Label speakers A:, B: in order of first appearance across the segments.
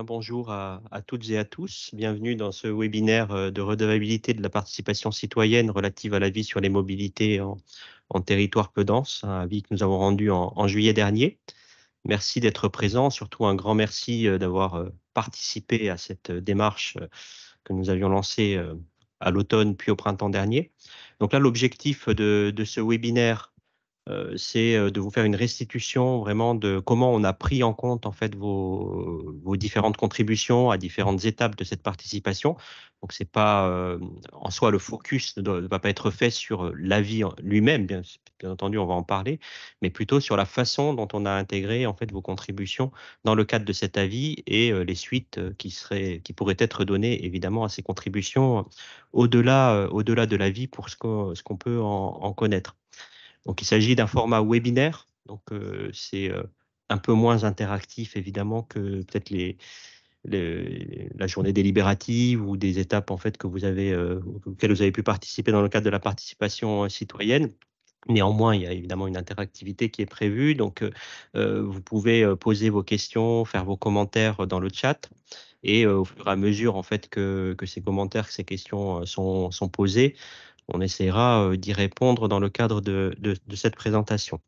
A: bonjour à, toutes et à tous. Bienvenue dans ce webinaire euh, de redevabilité de la
B: participation citoyenne relative à la vie sur les mobilités en, territoire peu dense, un hein, avis que nous avons rendu en, juillet dernier. Merci d'être présent, surtout un grand merci euh, d'avoir euh, participé à cette démarche que nous avions lancée à l'automne puis au printemps dernier. Donc là, l'objectif de, de, ce webinaire c'est de vous faire une restitution vraiment de comment on a pris en compte en fait vos, différentes contributions à différentes étapes de cette participation. Donc c'est pas en soi le focus ne, va pas être fait sur l'avis lui-même, bien, entendu on va en parler, mais plutôt sur la façon dont on a intégré en fait vos contributions dans le cadre de cet avis et les suites qui seraient qui pourraient être données évidemment à ces contributions au-delà au-delà de l'avis pour ce qu'on peut en connaître. Donc il s'agit d'un format webinaire, donc euh, c'est euh, un peu moins interactif évidemment que peut-être les, la journée délibérative ou des étapes en fait que vous avez euh, auxquelles vous avez pu participer dans le cadre de la participation citoyenne. Néanmoins, il y a évidemment une interactivité qui est prévue, donc vous pouvez poser vos questions, faire vos commentaires dans le chat, et au fur et à mesure en fait que, ces commentaires, que ces questions sont, sont posées, on essaiera euh, d'y répondre dans le cadre de, cette présentation.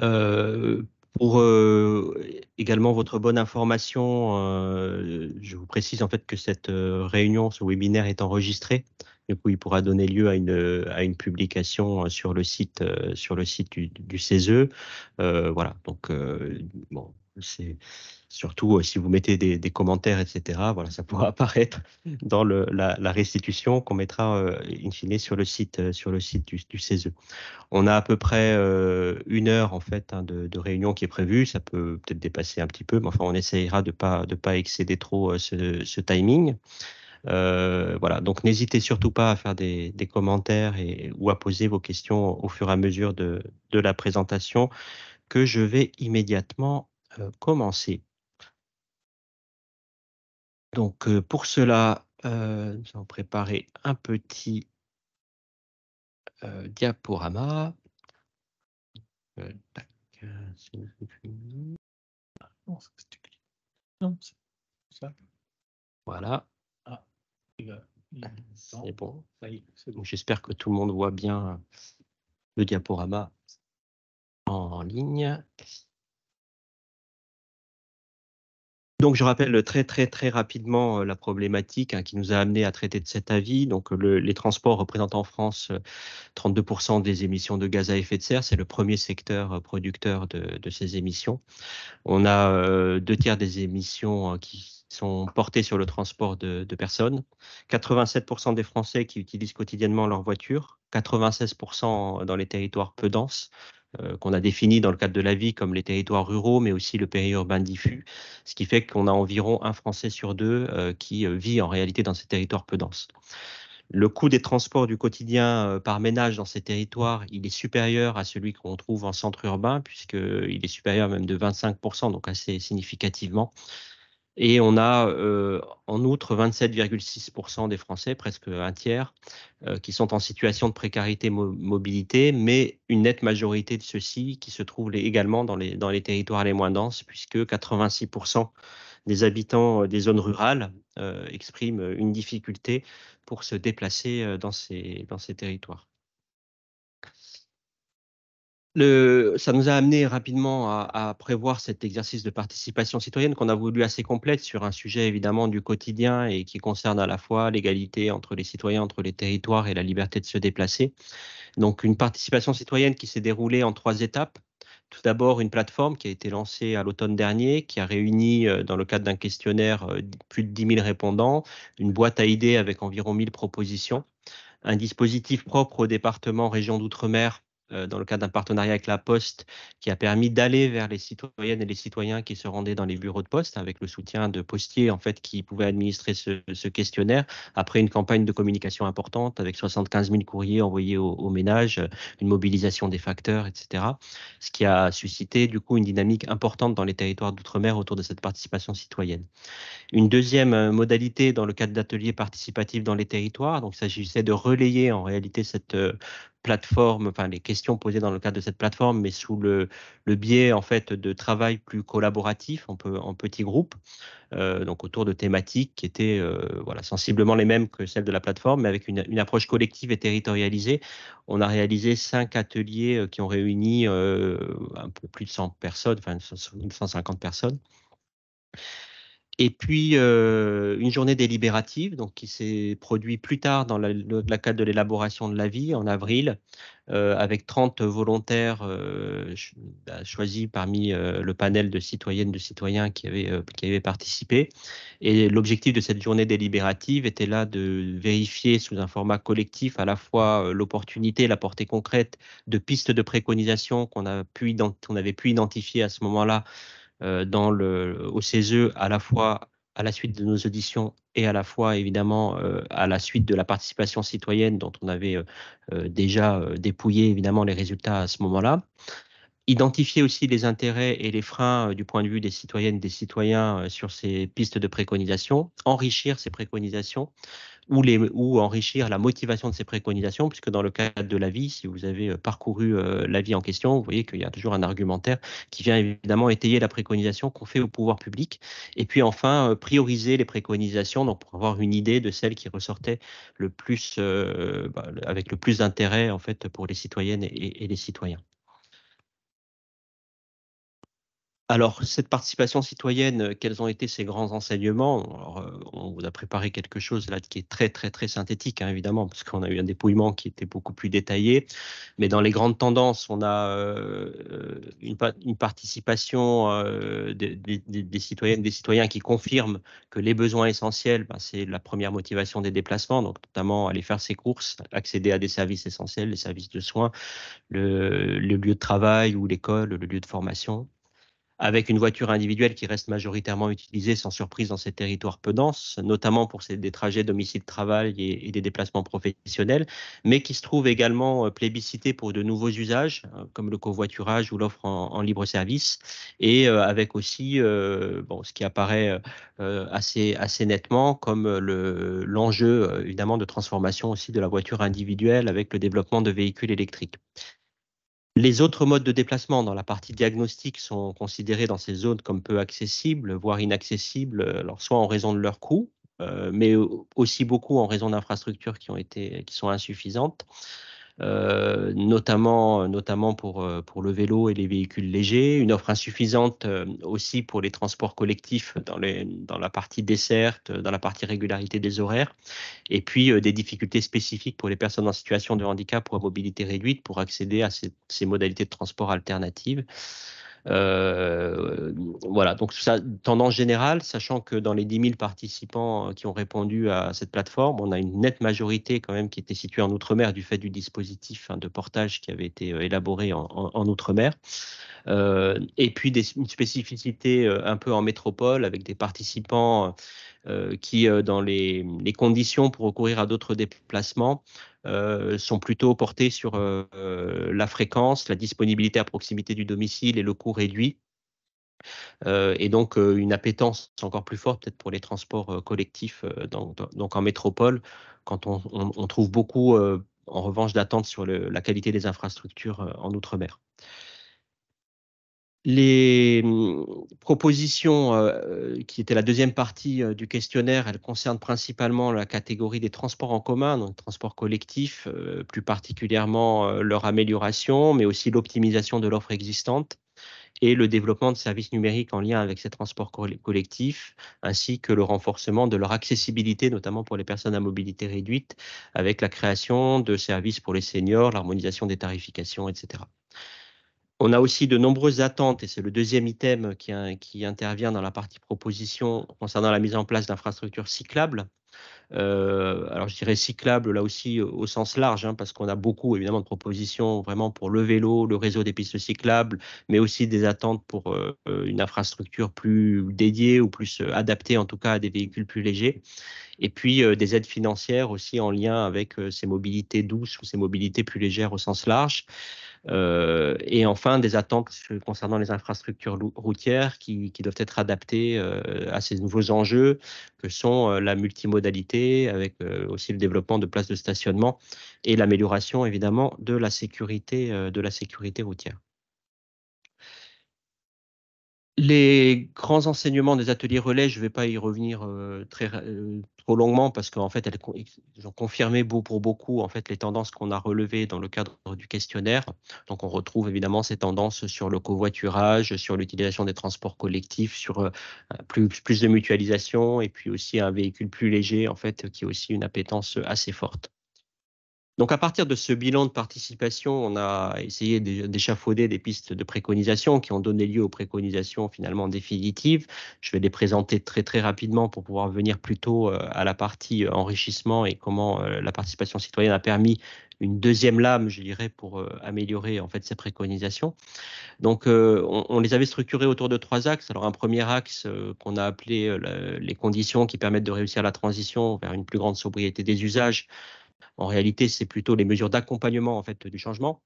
B: Euh, pour euh, également votre bonne information, je vous précise en fait que cette réunion, ce webinaire est enregistré. Du coup, il pourra donner lieu à une, à une publication sur le site, sur le site du, CESE. voilà, donc bon, c'est Surtout euh, si vous mettez des, commentaires, etc. Voilà, ça pourra apparaître dans la, restitution qu'on mettra euh, in fine sur le site, euh, du, CESE. On a à peu près une heure en fait hein, de, réunion qui est prévue. Ça peut peut-être dépasser un petit peu, mais enfin on essayera de pas pas excéder trop ce, timing. voilà, donc n'hésitez surtout pas à faire des, commentaires ou à poser vos questions au fur et à mesure de, la présentation que je vais immédiatement commencer. Donc pour cela, nous allons préparer
A: un petit diaporama. Voilà. c'est
B: J'espère que tout le monde voit bien le diaporama en ligne. Donc, je rappelle très, très, très rapidement euh, la problématique hein, qui nous a amené à traiter de cet avis. Donc, les transports représentent en France 32% euh, des émissions de gaz à effet de serre. C'est le premier secteur euh, producteur de, ces émissions. On a deux tiers des émissions hein, qui sont portées sur le transport de, de personnes. 87% des Français qui utilisent quotidiennement leur voiture. 96% dans les territoires peu denses. Euh, qu'on a défini dans le cadre de la vie comme les territoires ruraux, mais aussi le périurbain diffus, ce qui fait qu'on a environ un Français sur deux euh, qui euh, vit en réalité dans ces territoires peu denses. Le coût des transports du quotidien par ménage dans ces territoires, il est supérieur à celui qu'on trouve en centre urbain, puisqu'il est supérieur même de 25%, donc assez significativement. Et on a euh, en outre 27,6% des Français, presque un tiers, euh, qui sont en situation de précarité mobilité, mais une nette majorité de ceux-ci qui se trouvent également dans les, dans les territoires les moins denses, puisque 86% des habitants euh, des zones rurales expriment une difficulté pour se déplacer dans ces, dans ces territoires. Le, ça nous a amené rapidement à, prévoir cet exercice de participation citoyenne qu'on a voulu assez complète sur un sujet évidemment du quotidien et qui concerne à la fois l'égalité entre les citoyens, entre les territoires et la liberté de se déplacer. Donc une participation citoyenne qui s'est déroulée en trois étapes. Tout d'abord, une plateforme qui a été lancée à l'automne dernier, qui a réuni, euh, dans le cadre d'un questionnaire, euh, plus de 10 000 répondants, une boîte à idées avec environ 1000 propositions, un dispositif propre au département région d'outre-mer euh, dans le cadre d'un partenariat avec la Poste qui a permis d'aller vers les citoyennes et les citoyens qui se rendaient dans les bureaux de poste avec le soutien de postiers en fait qui pouvaient administrer ce, questionnaire après une campagne de communication importante avec 75 000 courriers envoyés aux au ménages, euh, une mobilisation des facteurs, etc. Ce qui a suscité du coup une dynamique importante dans les territoires d'outre-mer autour de cette participation citoyenne. Une deuxième euh, modalité dans le cadre d'ateliers participatifs dans les territoires, donc s'agissait de relayer en réalité cette plateforme, enfin les questions posées dans le cadre de cette plateforme, mais sous le, biais en fait de travail plus collaboratif, en, peut en petits groupes, euh, donc autour de thématiques qui étaient euh, voilà sensiblement les mêmes que celles de la plateforme, mais avec une, approche collective et territorialisée. On a réalisé cinq ateliers euh, qui ont réuni un peu plus de 100 personnes, enfin 150 personnes. Et puis euh, une journée délibérative, donc qui s'est produite plus tard dans la, cadre de l'élaboration de l'avis en avril, euh, avec 30 volontaires euh, bah, choisis parmi le panel de citoyennes de citoyens qui avaient, qui avaient participé. Et l'objectif de cette journée délibérative était là de vérifier sous un format collectif à la fois l'opportunité, la portée concrète de pistes de préconisation qu'on avait pu identifier à ce moment-là euh, dans le, au CESE à la fois à la suite de nos auditions et à la fois évidemment euh, à la suite de la participation citoyenne dont on avait euh, déjà dépouillé évidemment les résultats à ce moment-là. Identifier aussi les intérêts et les freins du point de vue des citoyennes et des citoyens sur ces pistes de préconisation, enrichir ces préconisations ou, ou enrichir la motivation de ces préconisations, puisque dans le cadre de la vie, si vous avez euh, parcouru euh, la vie en question, vous voyez qu'il y a toujours un argumentaire qui vient évidemment étayer la préconisation qu'on fait au pouvoir public. Et puis enfin, euh, prioriser les préconisations, donc pour avoir une idée de celles qui ressortaient le plus, bah, avec le plus d'intérêt en fait pour les citoyennes et les citoyens. Alors, cette participation citoyenne, euh, quels ont été ces grands enseignements euh, On vous a préparé quelque chose là qui est très, très, très synthétique, hein, évidemment, parce qu'on a eu un dépouillement qui était beaucoup plus détaillé. Mais dans les grandes tendances, on a euh, une, participation des, des, des citoyens qui confirment que les besoins essentiels, ben, c'est la première motivation des déplacements, donc notamment aller faire ses courses, accéder à des services essentiels, les services de soins, le lieu de travail ou l'école, le lieu de formation avec une voiture individuelle qui reste majoritairement utilisée sans surprise dans ces territoires peu denses, notamment pour des trajets domicile-travail et, des déplacements professionnels, mais qui se trouve également euh, plébiscité pour de nouveaux usages, euh, comme le covoiturage ou l'offre en, libre service, et euh, avec aussi ce qui apparaît assez, nettement comme l'enjeu évidemment de transformation aussi de la voiture individuelle avec le développement de véhicules électriques. Les autres modes de déplacement dans la partie diagnostique sont considérés dans ces zones comme peu accessibles, voire inaccessibles, euh, soit en raison de leur coût, euh, mais aussi beaucoup en raison d'infrastructures qui, ont été, qui sont insuffisantes. Euh, notamment, notamment pour, euh, pour le vélo et les véhicules légers, une offre insuffisante euh, aussi pour les transports collectifs dans, les, dans la partie desserte, dans la partie régularité des horaires, et puis des difficultés spécifiques pour les personnes en situation de handicap ou à mobilité réduite pour accéder à ces, ces modalités de transport alternatives. Euh, voilà, donc ça, tendance générale, sachant que dans les 10 000 participants euh, qui ont répondu à cette plateforme, on a une nette majorité quand même qui était située en Outre-mer du fait du dispositif hein, de portage qui avait été euh, élaboré en, Outre-mer. et puis des, une spécificité un peu en métropole avec des participants euh, qui, euh, dans les, conditions pour recourir à d'autres déplacements, euh, sont plutôt portées sur la fréquence, la disponibilité à proximité du domicile et le coût réduit. et donc une appétence encore plus forte peut-être pour les transports collectifs donc en métropole, quand on, trouve beaucoup en revanche d'attentes sur la qualité des infrastructures en Outre-mer. Les mmh, propositions qui étaient la deuxième partie du questionnaire, elles concernent principalement la catégorie des transports en commun, donc transports collectifs, plus particulièrement leur amélioration, mais aussi l'optimisation de l'offre existante et le développement de services numériques en lien avec ces transports collectifs, ainsi que le renforcement de leur accessibilité, notamment pour les personnes à mobilité réduite, avec la création de services pour les seniors, l'harmonisation des tarifications, etc. On a aussi de nombreuses attentes, et c'est le deuxième item qui, intervient dans la partie proposition concernant la mise en place d'infrastructures cyclables. Euh, alors je dirais cyclables là aussi au sens large, hein, parce qu'on a beaucoup évidemment de propositions vraiment pour le vélo, le réseau des pistes cyclables, mais aussi des attentes pour euh, une infrastructure plus dédiée ou plus euh, adaptée en tout cas à des véhicules plus légers. Et puis des aides financières aussi en lien avec ces mobilités douces ou ces mobilités plus légères au sens large. Euh, et enfin, des attentes concernant les infrastructures routières qui, doivent être adaptées euh, à ces nouveaux enjeux que sont euh, la multimodalité, avec aussi le développement de places de stationnement et l'amélioration évidemment de la sécurité, de la sécurité routière. Les grands enseignements des ateliers relais, je ne vais pas y revenir euh, très, euh, trop longuement parce qu'en fait, elles, ont confirmé pour beaucoup en fait, les tendances qu'on a relevées dans le cadre du questionnaire. Donc, on retrouve évidemment ces tendances sur le covoiturage, sur l'utilisation des transports collectifs, sur euh, plus, plus de mutualisation et puis aussi un véhicule plus léger en fait, qui est aussi une appétence assez forte. Donc à partir de ce bilan de participation, on a essayé d'échafauder des pistes de préconisation qui ont donné lieu aux préconisations finalement définitives. Je vais les présenter très très rapidement pour pouvoir venir plutôt euh, à la partie euh, enrichissement et comment euh, la participation citoyenne a permis une deuxième lame, je dirais, pour améliorer en fait ces préconisations. Donc, on, les avait structurées autour de trois axes. Alors, un premier axe qu'on a appelé les conditions qui permettent de réussir la transition vers une plus grande sobriété des usages. En réalité, c'est plutôt les mesures d'accompagnement en fait du changement.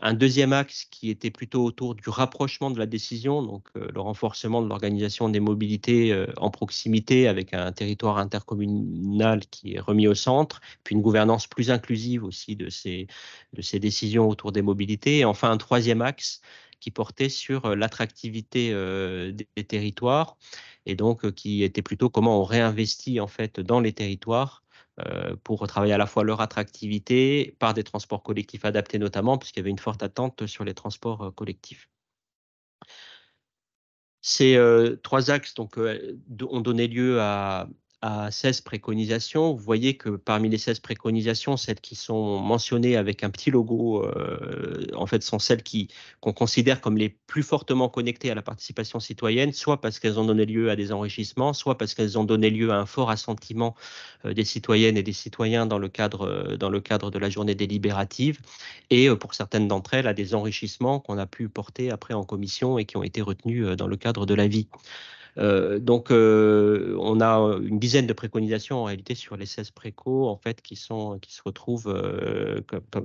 B: Un deuxième axe qui était plutôt autour du rapprochement de la décision, donc euh, le renforcement de l'organisation des mobilités euh, en proximité avec un territoire intercommunal qui est remis au centre, puis une gouvernance plus inclusive aussi de ces, de ces décisions autour des mobilités. Et enfin, un troisième axe qui portait sur euh, l'attractivité des, territoires et donc qui était plutôt comment on réinvestit en fait dans les territoires euh, pour travailler à la fois leur attractivité par des transports collectifs adaptés notamment, puisqu'il y avait une forte attente sur les transports euh, collectifs. Ces euh, trois axes donc, ont donné lieu à, à 16 préconisations. Vous voyez que parmi les 16 préconisations, celles qui sont mentionnées avec un petit logo, euh, en fait, sont celles qui, qu'on considère comme les plus fortement connectées à la participation citoyenne, soit parce qu'elles ont donné lieu à des enrichissements, soit parce qu'elles ont donné lieu à un fort assentiment euh, des citoyennes et des citoyens dans le cadre, euh, dans le cadre de la journée délibérative, et pour certaines d'entre elles, à des enrichissements qu'on a pu porter après en commission et qui ont été retenus dans le cadre de l'avis. Euh, donc, euh, on a euh, une dizaine de préconisations en réalité sur les 16 préco, en fait, qui, sont, qui se retrouvent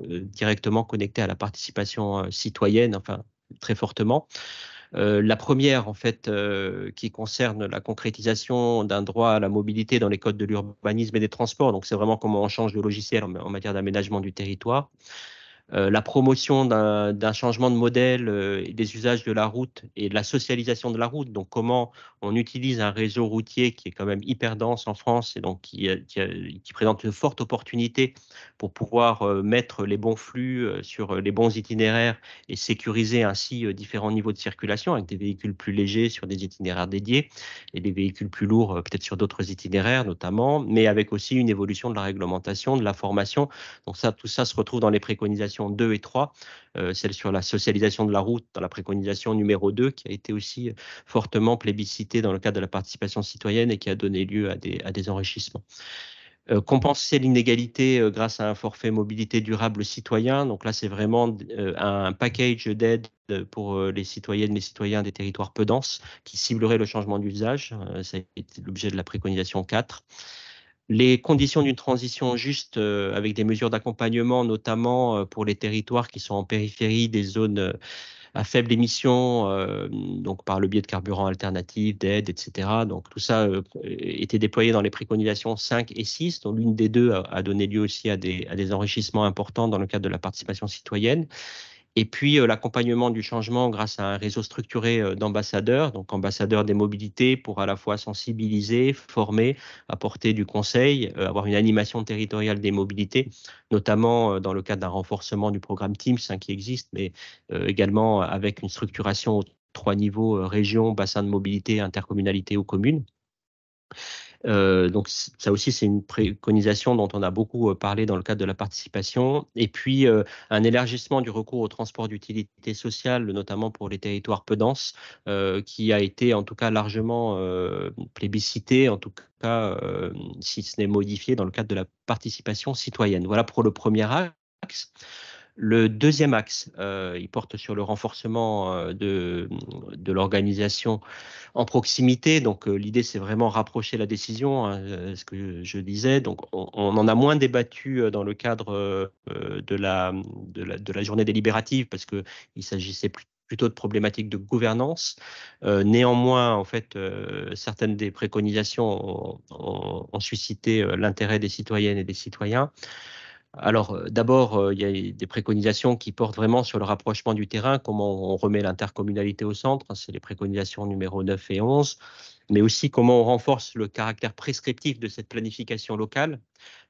B: directement connectées à la participation citoyenne, enfin très fortement. la première, en fait, qui concerne la concrétisation d'un droit à la mobilité dans les codes de l'urbanisme et des transports. Donc, c'est vraiment comment on change de logiciel en matière d'aménagement du territoire. Euh, la promotion d'un changement de modèle euh, des usages de la route et de la socialisation de la route. Donc, comment on utilise un réseau routier qui est quand même hyper dense en France et donc qui, euh, présente une forte opportunité pour pouvoir mettre les bons flux sur les bons itinéraires et sécuriser ainsi différents niveaux de circulation avec des véhicules plus légers sur des itinéraires dédiés et des véhicules plus lourds peut-être sur d'autres itinéraires notamment, mais avec aussi une évolution de la réglementation, de la formation. Donc, ça, tout ça se retrouve dans les préconisations 2 et 3, euh, celle sur la socialisation de la route dans la préconisation numéro 2, qui a été aussi euh, fortement plébiscitée dans le cadre de la participation citoyenne et qui a donné lieu à des, à des enrichissements euh, compenser l'inégalité grâce à un forfait mobilité durable citoyen. Donc là, c'est vraiment un package d'aide pour les citoyennes et les citoyens des territoires peu denses qui ciblerait le changement d'usage. Ça a été l'objet de la préconisation 4 les conditions d'une transition juste euh, avec des mesures d'accompagnement, notamment euh, pour les territoires qui sont en périphérie des zones euh, à faible émission, donc par le biais de carburants alternatifs, d'aides, etc. Donc tout ça était déployé dans les préconisations 5 et 6, dont l'une des deux a, donné lieu aussi à des enrichissements importants dans le cadre de la participation citoyenne. Et puis euh, l'accompagnement du changement grâce à un réseau structuré euh, d'ambassadeurs, donc ambassadeurs des mobilités pour à la fois sensibiliser, former, apporter du conseil, euh, avoir une animation territoriale des mobilités, notamment dans le cadre d'un renforcement du programme Teams hein, qui existe, mais également avec une structuration aux trois niveaux, région, bassin de mobilité, intercommunalité ou commune. Euh, donc ça aussi, c'est une préconisation dont on a beaucoup euh, parlé dans le cadre de la participation. Et puis, euh, un élargissement du recours au transport d'utilité sociale, notamment pour les territoires peu denses, qui a été en tout cas largement plébiscité, en tout cas, si ce n'est modifié dans le cadre de la participation citoyenne. Voilà pour le premier axe. Le deuxième axe, euh, il porte sur le renforcement euh, de, l'organisation en proximité. Donc euh, l'idée, c'est vraiment rapprocher la décision, hein, ce que je disais. Donc on, en a moins débattu dans le cadre de, la, journée délibérative parce qu'il s'agissait plutôt de problématiques de gouvernance. néanmoins, en fait, certaines des préconisations ont suscité l'intérêt des citoyennes et des citoyens. Alors euh, d'abord, euh, il y a des préconisations qui portent vraiment sur le rapprochement du terrain, comment on remet l'intercommunalité au centre, hein, c'est les préconisations numéro 9 et 11, mais aussi comment on renforce le caractère prescriptif de cette planification locale,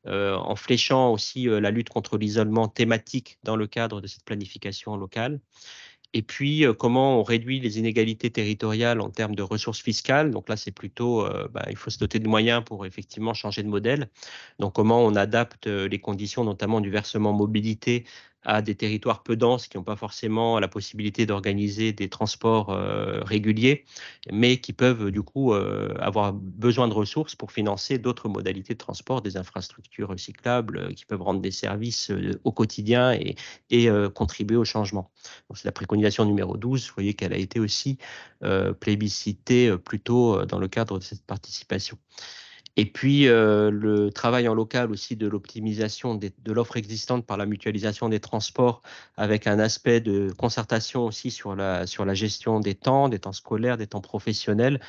B: euh, en fléchant aussi la lutte contre l'isolement thématique dans le cadre de cette planification locale. Et puis, euh, comment on réduit les inégalités territoriales en termes de ressources fiscales. Donc là, c'est plutôt, euh, bah, il faut se doter de moyens pour effectivement changer de modèle. Donc, comment on adapte euh, les conditions, notamment du versement mobilité, à des territoires peu denses qui n'ont pas forcément la possibilité d'organiser des transports euh, réguliers, mais qui peuvent euh, du coup euh, avoir besoin de ressources pour financer d'autres modalités de transport, des infrastructures recyclables qui peuvent rendre des services au quotidien et, et contribuer au changement. C'est la préconisation numéro 12. Vous voyez qu'elle a été aussi plébiscitée plutôt dans le cadre de cette participation. Et puis euh, le travail en local aussi de l'optimisation de l'offre existante par la mutualisation des transports avec un aspect de concertation aussi sur la, sur la gestion des temps, des temps scolaires, des temps professionnels,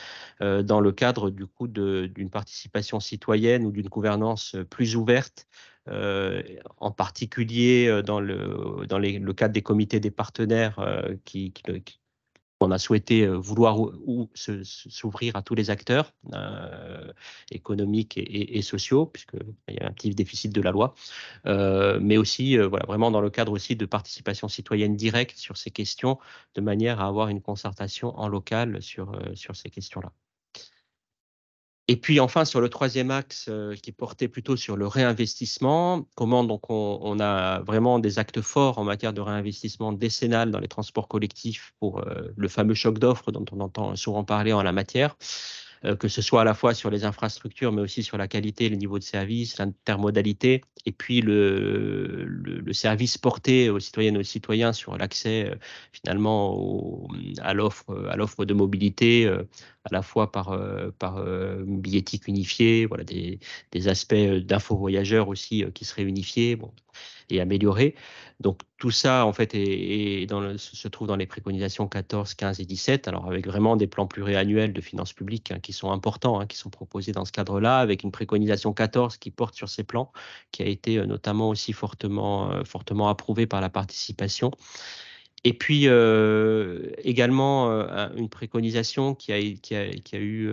B: euh, dans le cadre du coup d'une participation citoyenne ou d'une gouvernance plus ouverte euh, en particulier dans, le, dans le cadre des comités des partenaires qui, qui, on a souhaité euh, vouloir s'ouvrir à tous les acteurs euh, économiques et, sociaux, puisqu'il y a un petit déficit de la loi, euh, mais aussi voilà, vraiment dans le cadre aussi de participation citoyenne directe sur ces questions, de manière à avoir une concertation en local sur, sur ces questions-là. Et puis enfin, sur le troisième axe euh, qui portait plutôt sur le réinvestissement, comment donc on, a vraiment des actes forts en matière de réinvestissement décennal dans les transports collectifs pour euh, le fameux choc d'offres dont on entend souvent parler en la matière. Euh, que ce soit à la fois sur les infrastructures, mais aussi sur la qualité, le niveau de service, l'intermodalité, et puis le, le, service porté aux citoyennes et aux citoyens sur l'accès euh, finalement à l'offre à l'offre de mobilité, euh, à la fois par, par billettique unifiée, voilà, des, aspects d'info voyageurs aussi qui seraient unifiés. Bon et Donc tout ça, en fait, est, dans le, se trouve dans les préconisations 14, 15 et 17, alors avec vraiment des plans pluriannuels de finances publiques hein, qui sont importants, hein, qui sont proposés dans ce cadre-là, avec une préconisation 14 qui porte sur ces plans, qui a été euh, notamment aussi fortement, euh, fortement approuvé par la participation. Et puis euh, également une préconisation qui a, qui a, qui a eu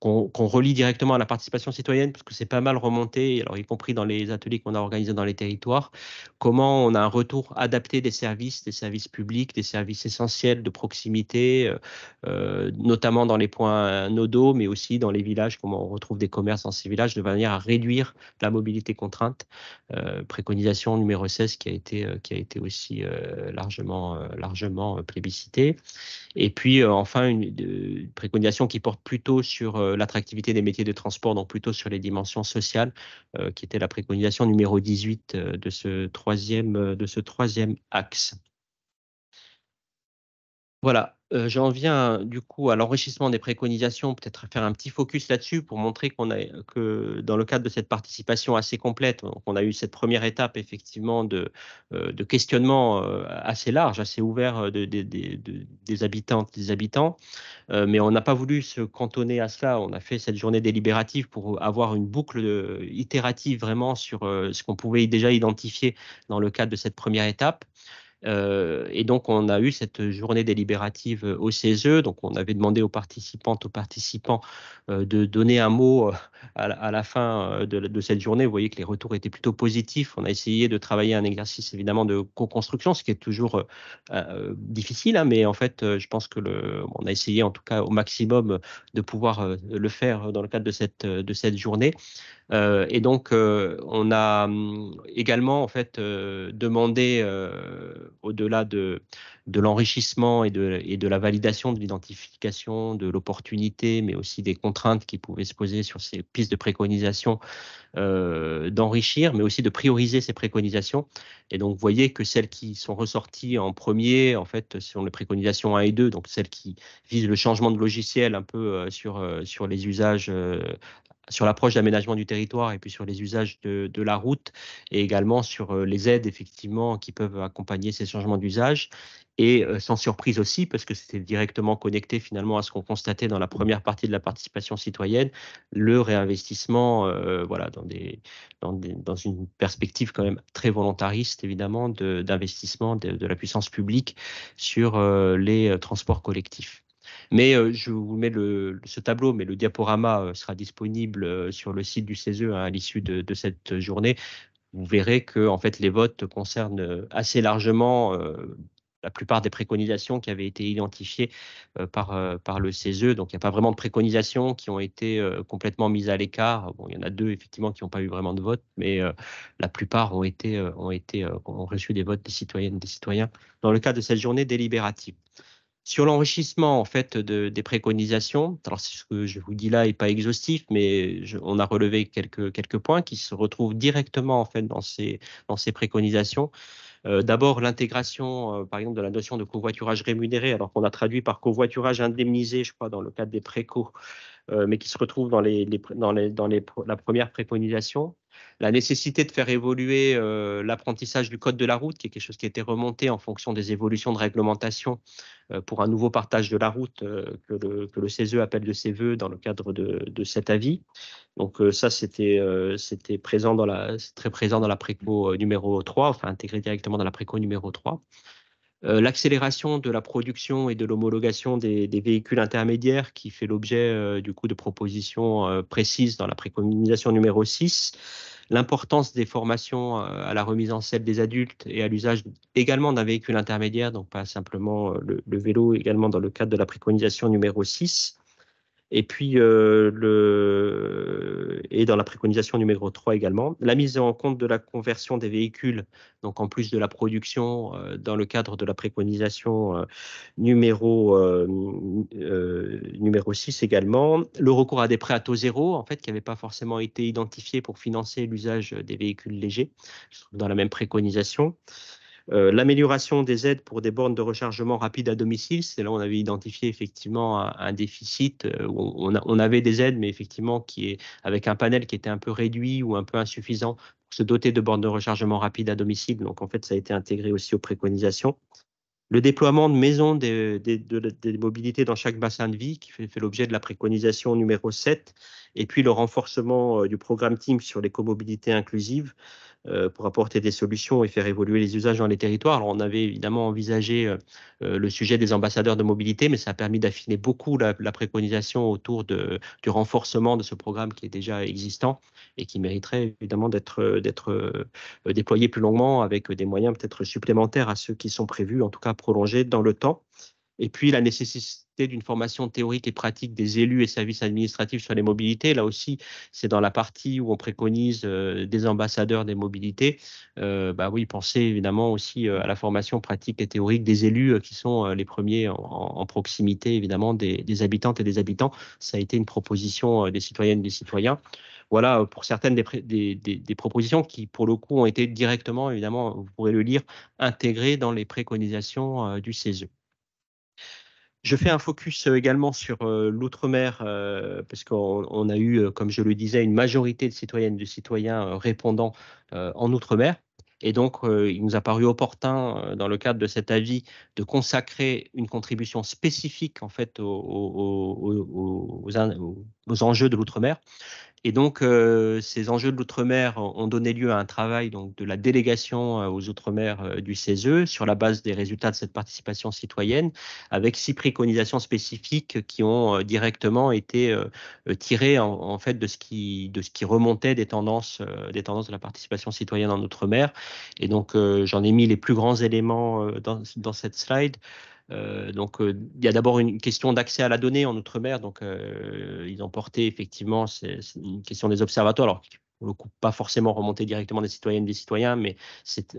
B: qu'on relie directement à la participation citoyenne, parce que c'est pas mal remonté, alors y compris dans les ateliers qu'on a organisés dans les territoires, comment on a un retour adapté des services, des services publics, des services essentiels de proximité, euh, euh, notamment dans les points nodaux, mais aussi dans les villages, comment on retrouve des commerces dans ces villages, de manière à réduire la mobilité contrainte. Euh, préconisation numéro 16 qui a été, qui a été aussi largement, largement plébiscitée. Et puis, euh, enfin, une, préconisation qui porte plutôt sur euh, l'attractivité des métiers de transport, donc plutôt sur les dimensions sociales, euh, qui était la préconisation numéro 18 de ce troisième, de ce troisième axe. Voilà, j'en viens du coup à l'enrichissement des préconisations, peut-être faire un petit focus là-dessus pour montrer qu'on a que dans le cadre de cette participation assez complète, on a eu cette première étape effectivement de, questionnement assez large, assez ouvert des habitantes, des habitants, mais on n'a pas voulu se cantonner à cela. On a fait cette journée délibérative pour avoir une boucle itérative vraiment sur ce qu'on pouvait déjà identifier dans le cadre de cette première étape. Euh, et donc, on a eu cette journée délibérative euh, au CESE. Donc, on avait demandé aux participantes, aux participants euh, de donner un mot à la, fin de, cette journée. Vous voyez que les retours étaient plutôt positifs. On a essayé de travailler un exercice, évidemment, de co-construction, ce qui est toujours difficile. Hein, mais en fait, je pense que a essayé, en tout cas, au maximum de pouvoir le faire dans le cadre de cette journée. Euh, et donc, euh, on a hum, également en fait euh, demandé, au-delà de, de l'enrichissement et de, et de la validation de l'identification, de l'opportunité, mais aussi des contraintes qui pouvaient se poser sur ces pistes de préconisation, d'enrichir, mais aussi de prioriser ces préconisations. Et donc, vous voyez que celles qui sont ressorties en premier, en fait, sont les préconisations 1 et 2, donc celles qui visent le changement de logiciel un peu sur, sur les usages sur l'approche d'aménagement du territoire et puis sur les usages de, la route et également sur euh, les aides effectivement qui peuvent accompagner ces changements d'usage et euh, sans surprise aussi parce que c'était directement connecté finalement à ce qu'on constatait dans la première partie de la participation citoyenne le réinvestissement euh, voilà dans des, dans une perspective quand même très volontariste évidemment d'investissement de, la puissance publique sur les transports collectifs. Mais euh, je vous mets le, ce tableau, mais le diaporama euh, sera disponible euh, sur le site du CESE hein, à l'issue de, cette journée. Vous verrez que fait, les votes concernent assez largement la plupart des préconisations qui avaient été identifiées par, par le CESE. Donc, il n'y a pas vraiment de préconisations qui ont été complètement mises à l'écart. il y en a deux, effectivement, qui n'ont pas eu vraiment de vote, mais la plupart ont, été, ont, reçu des votes des citoyennes des citoyens dans le cadre de cette journée délibérative. Sur l'enrichissement en fait des préconisations, ce que je vous dis là n'est pas exhaustif, mais on a relevé quelques, points qui se retrouvent directement en fait dans ces, préconisations. Euh, d'abord l'intégration, euh, par exemple, de la notion de covoiturage rémunéré, alors qu'on a traduit par covoiturage indemnisé, je crois, dans le cadre des préco, euh, mais qui se retrouve dans la première préconisation la nécessité de faire évoluer euh, l'apprentissage du code de la route, qui est quelque chose qui a été remonté en fonction des évolutions de réglementation euh, pour un nouveau partage de la route euh, que, le, que, le, CESE appelle de ses voeux dans le cadre de, de cet avis. Donc ça, c'était présent dans la, très présent dans la préco numéro 3, enfin intégré directement dans la préco numéro 3. Euh, l'accélération de la production et de l'homologation des, véhicules intermédiaires qui fait l'objet euh, du coup de propositions euh, précises dans la préconisation numéro 6 l'importance des formations à la remise en scène des adultes et à l'usage également d'un véhicule intermédiaire, donc pas simplement le, le, vélo, également dans le cadre de la préconisation numéro 6. Et puis, euh, le, et dans la préconisation numéro 3 également, la mise en compte de la conversion des véhicules, donc en plus de la production, euh, dans le cadre de la préconisation euh, numéro, numéro 6 également, le recours à des prêts à taux zéro, en fait, qui n'avaient pas forcément été identifié pour financer l'usage des véhicules légers, dans la même préconisation. Euh, l'amélioration des aides pour des bornes de rechargement rapide à domicile, c'est là où on avait identifié effectivement un, déficit euh, on, avait des aides, mais effectivement qui est avec un panel qui était un peu réduit ou un peu insuffisant pour se doter de bornes de rechargement rapide à domicile. Donc en fait, ça a été intégré aussi aux préconisations le déploiement de maisons des, de, mobilités dans chaque bassin de vie, qui fait, l'objet de la préconisation numéro 7, et puis le renforcement euh, du programme Team sur l'écomobilité inclusive euh, pour apporter des solutions et faire évoluer les usages dans les territoires. on avait évidemment envisagé euh, euh, le sujet des ambassadeurs de mobilité, mais ça a permis d'affiner beaucoup la, préconisation autour du renforcement de ce programme qui est déjà existant et qui mériterait évidemment d'être déployé plus longuement avec des moyens peut-être supplémentaires à ceux qui sont prévus, en tout cas prolongés dans le temps. Et puis la nécessité d'une formation théorique et pratique des élus et services administratifs sur les mobilités. Là aussi, c'est dans la partie où on préconise euh, des ambassadeurs des mobilités. Euh, bah oui, pensez évidemment aussi euh, à la formation pratique et théorique des élus qui sont les premiers en, proximité évidemment des, habitantes et des habitants. Ça a été une proposition des citoyennes et des citoyens voilà pour certaines des, propositions qui, pour le coup, ont été directement, évidemment, vous pourrez le lire, intégrées dans les préconisations du CESE. Je fais un focus euh, également sur euh, l'outre-mer, puisqu'on euh, parce qu'on a eu, comme je le disais, une majorité de citoyennes et de citoyens répondant en outre-mer. Et donc, il nous a paru opportun, dans le cadre de cet avis, de consacrer une contribution spécifique en fait aux enjeux de l'outre-mer. Et donc, euh, ces enjeux de l'outre-mer ont donné lieu à un travail donc, de la délégation euh, aux outre-mer euh, du CESE sur la base des résultats de cette participation citoyenne, avec six préconisations spécifiques qui ont directement été tirées en, fait de ce qui de ce qui remontait des tendances des tendances de la participation citoyenne en outre-mer. Et donc, j'en ai mis les plus grands éléments dans cette slide. Euh, donc, euh, il y a d'abord une question d'accès à la donnée en Outre-mer. Donc, euh, ils ont porté effectivement c'est, une question des observatoires. Alors, pour le coupe pas forcément remonter directement des citoyennes des citoyens, mais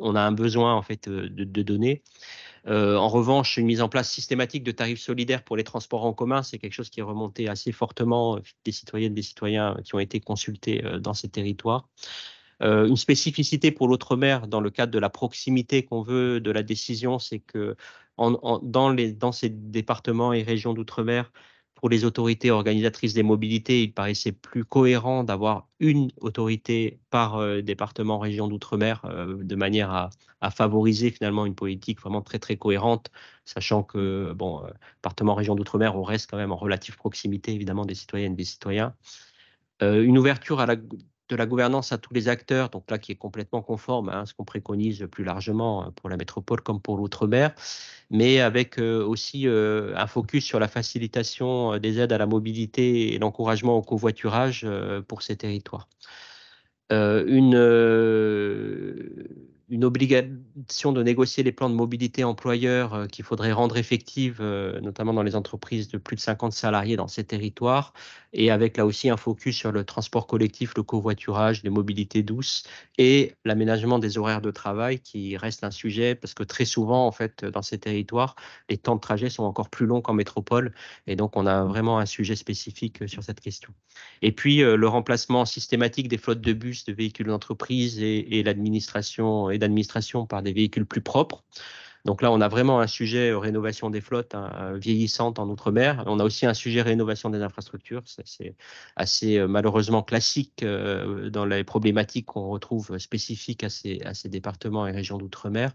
B: on a un besoin en fait de, données. en revanche, une mise en place systématique de tarifs solidaires pour les transports en commun, c'est quelque chose qui est remonté assez fortement des citoyennes des citoyens qui ont été consultés dans ces territoires. une spécificité pour l'outre-mer dans le cadre de la proximité qu'on veut de la décision, c'est que dans, les, dans ces départements et régions d'outre-mer, pour les autorités organisatrices des mobilités, il paraissait plus cohérent d'avoir une autorité par euh, département, région d'outre-mer, euh, de manière à, favoriser finalement une politique vraiment très très cohérente, sachant que bon, euh, département, région d'outre-mer, on reste quand même en relative proximité évidemment des citoyennes et des citoyens. une ouverture à la de la gouvernance à tous les acteurs, donc là qui est complètement conforme à ce qu'on préconise plus largement euh, pour la métropole comme pour l'outre-mer, mais avec euh, aussi euh, un focus sur la facilitation des aides à la mobilité et l'encouragement au covoiturage pour ces territoires. une une obligation de négocier les plans de mobilité employeur euh, qu'il faudrait rendre effective, euh, notamment dans les entreprises de plus de 50 salariés dans ces territoires, et avec là aussi un focus sur le transport collectif, le covoiturage, les mobilités douces et l'aménagement des horaires de travail qui reste un sujet parce que très souvent, en fait, dans ces territoires, les temps de trajet sont encore plus longs qu'en métropole, et donc on a vraiment un sujet spécifique euh, sur cette question. Et puis le remplacement systématique des flottes de bus, de véhicules d'entreprise et, et l'administration et d'administration par des véhicules plus propres. Donc là, on a vraiment un sujet euh, rénovation des flottes hein, euh, vieillissantes en Outre-mer. On a aussi un sujet rénovation des infrastructures. C'est assez euh, malheureusement classique dans les problématiques qu'on retrouve spécifiques à ces, à ces départements et régions d'Outre-mer,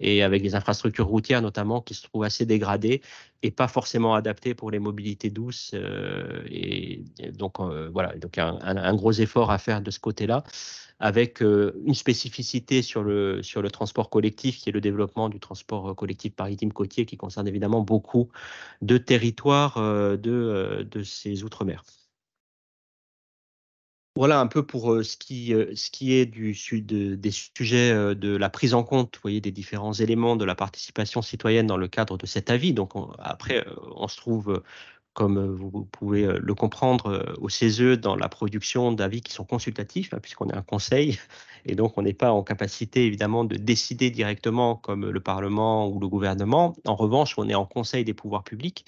B: et avec des infrastructures routières notamment qui se trouvent assez dégradées et pas forcément adapté pour les mobilités douces. Euh, et, donc euh, voilà, donc un, gros effort à faire de ce côté-là, avec euh, une spécificité sur le sur le transport collectif qui est le développement du transport collectif maritime côtier qui concerne évidemment beaucoup de territoires de de ces outre-mer. Voilà un peu pour ce, qui, est du, sud des sujets de la prise en compte voyez, des différents éléments de la participation citoyenne dans le cadre de cet avis. Donc après, on se trouve comme vous pouvez le comprendre, au CESE dans la production d'avis qui sont consultatifs, hein, puisqu'on est un conseil, et donc on n'est pas en capacité évidemment de décider directement comme le Parlement ou le gouvernement. En revanche, on est en conseil des pouvoirs publics,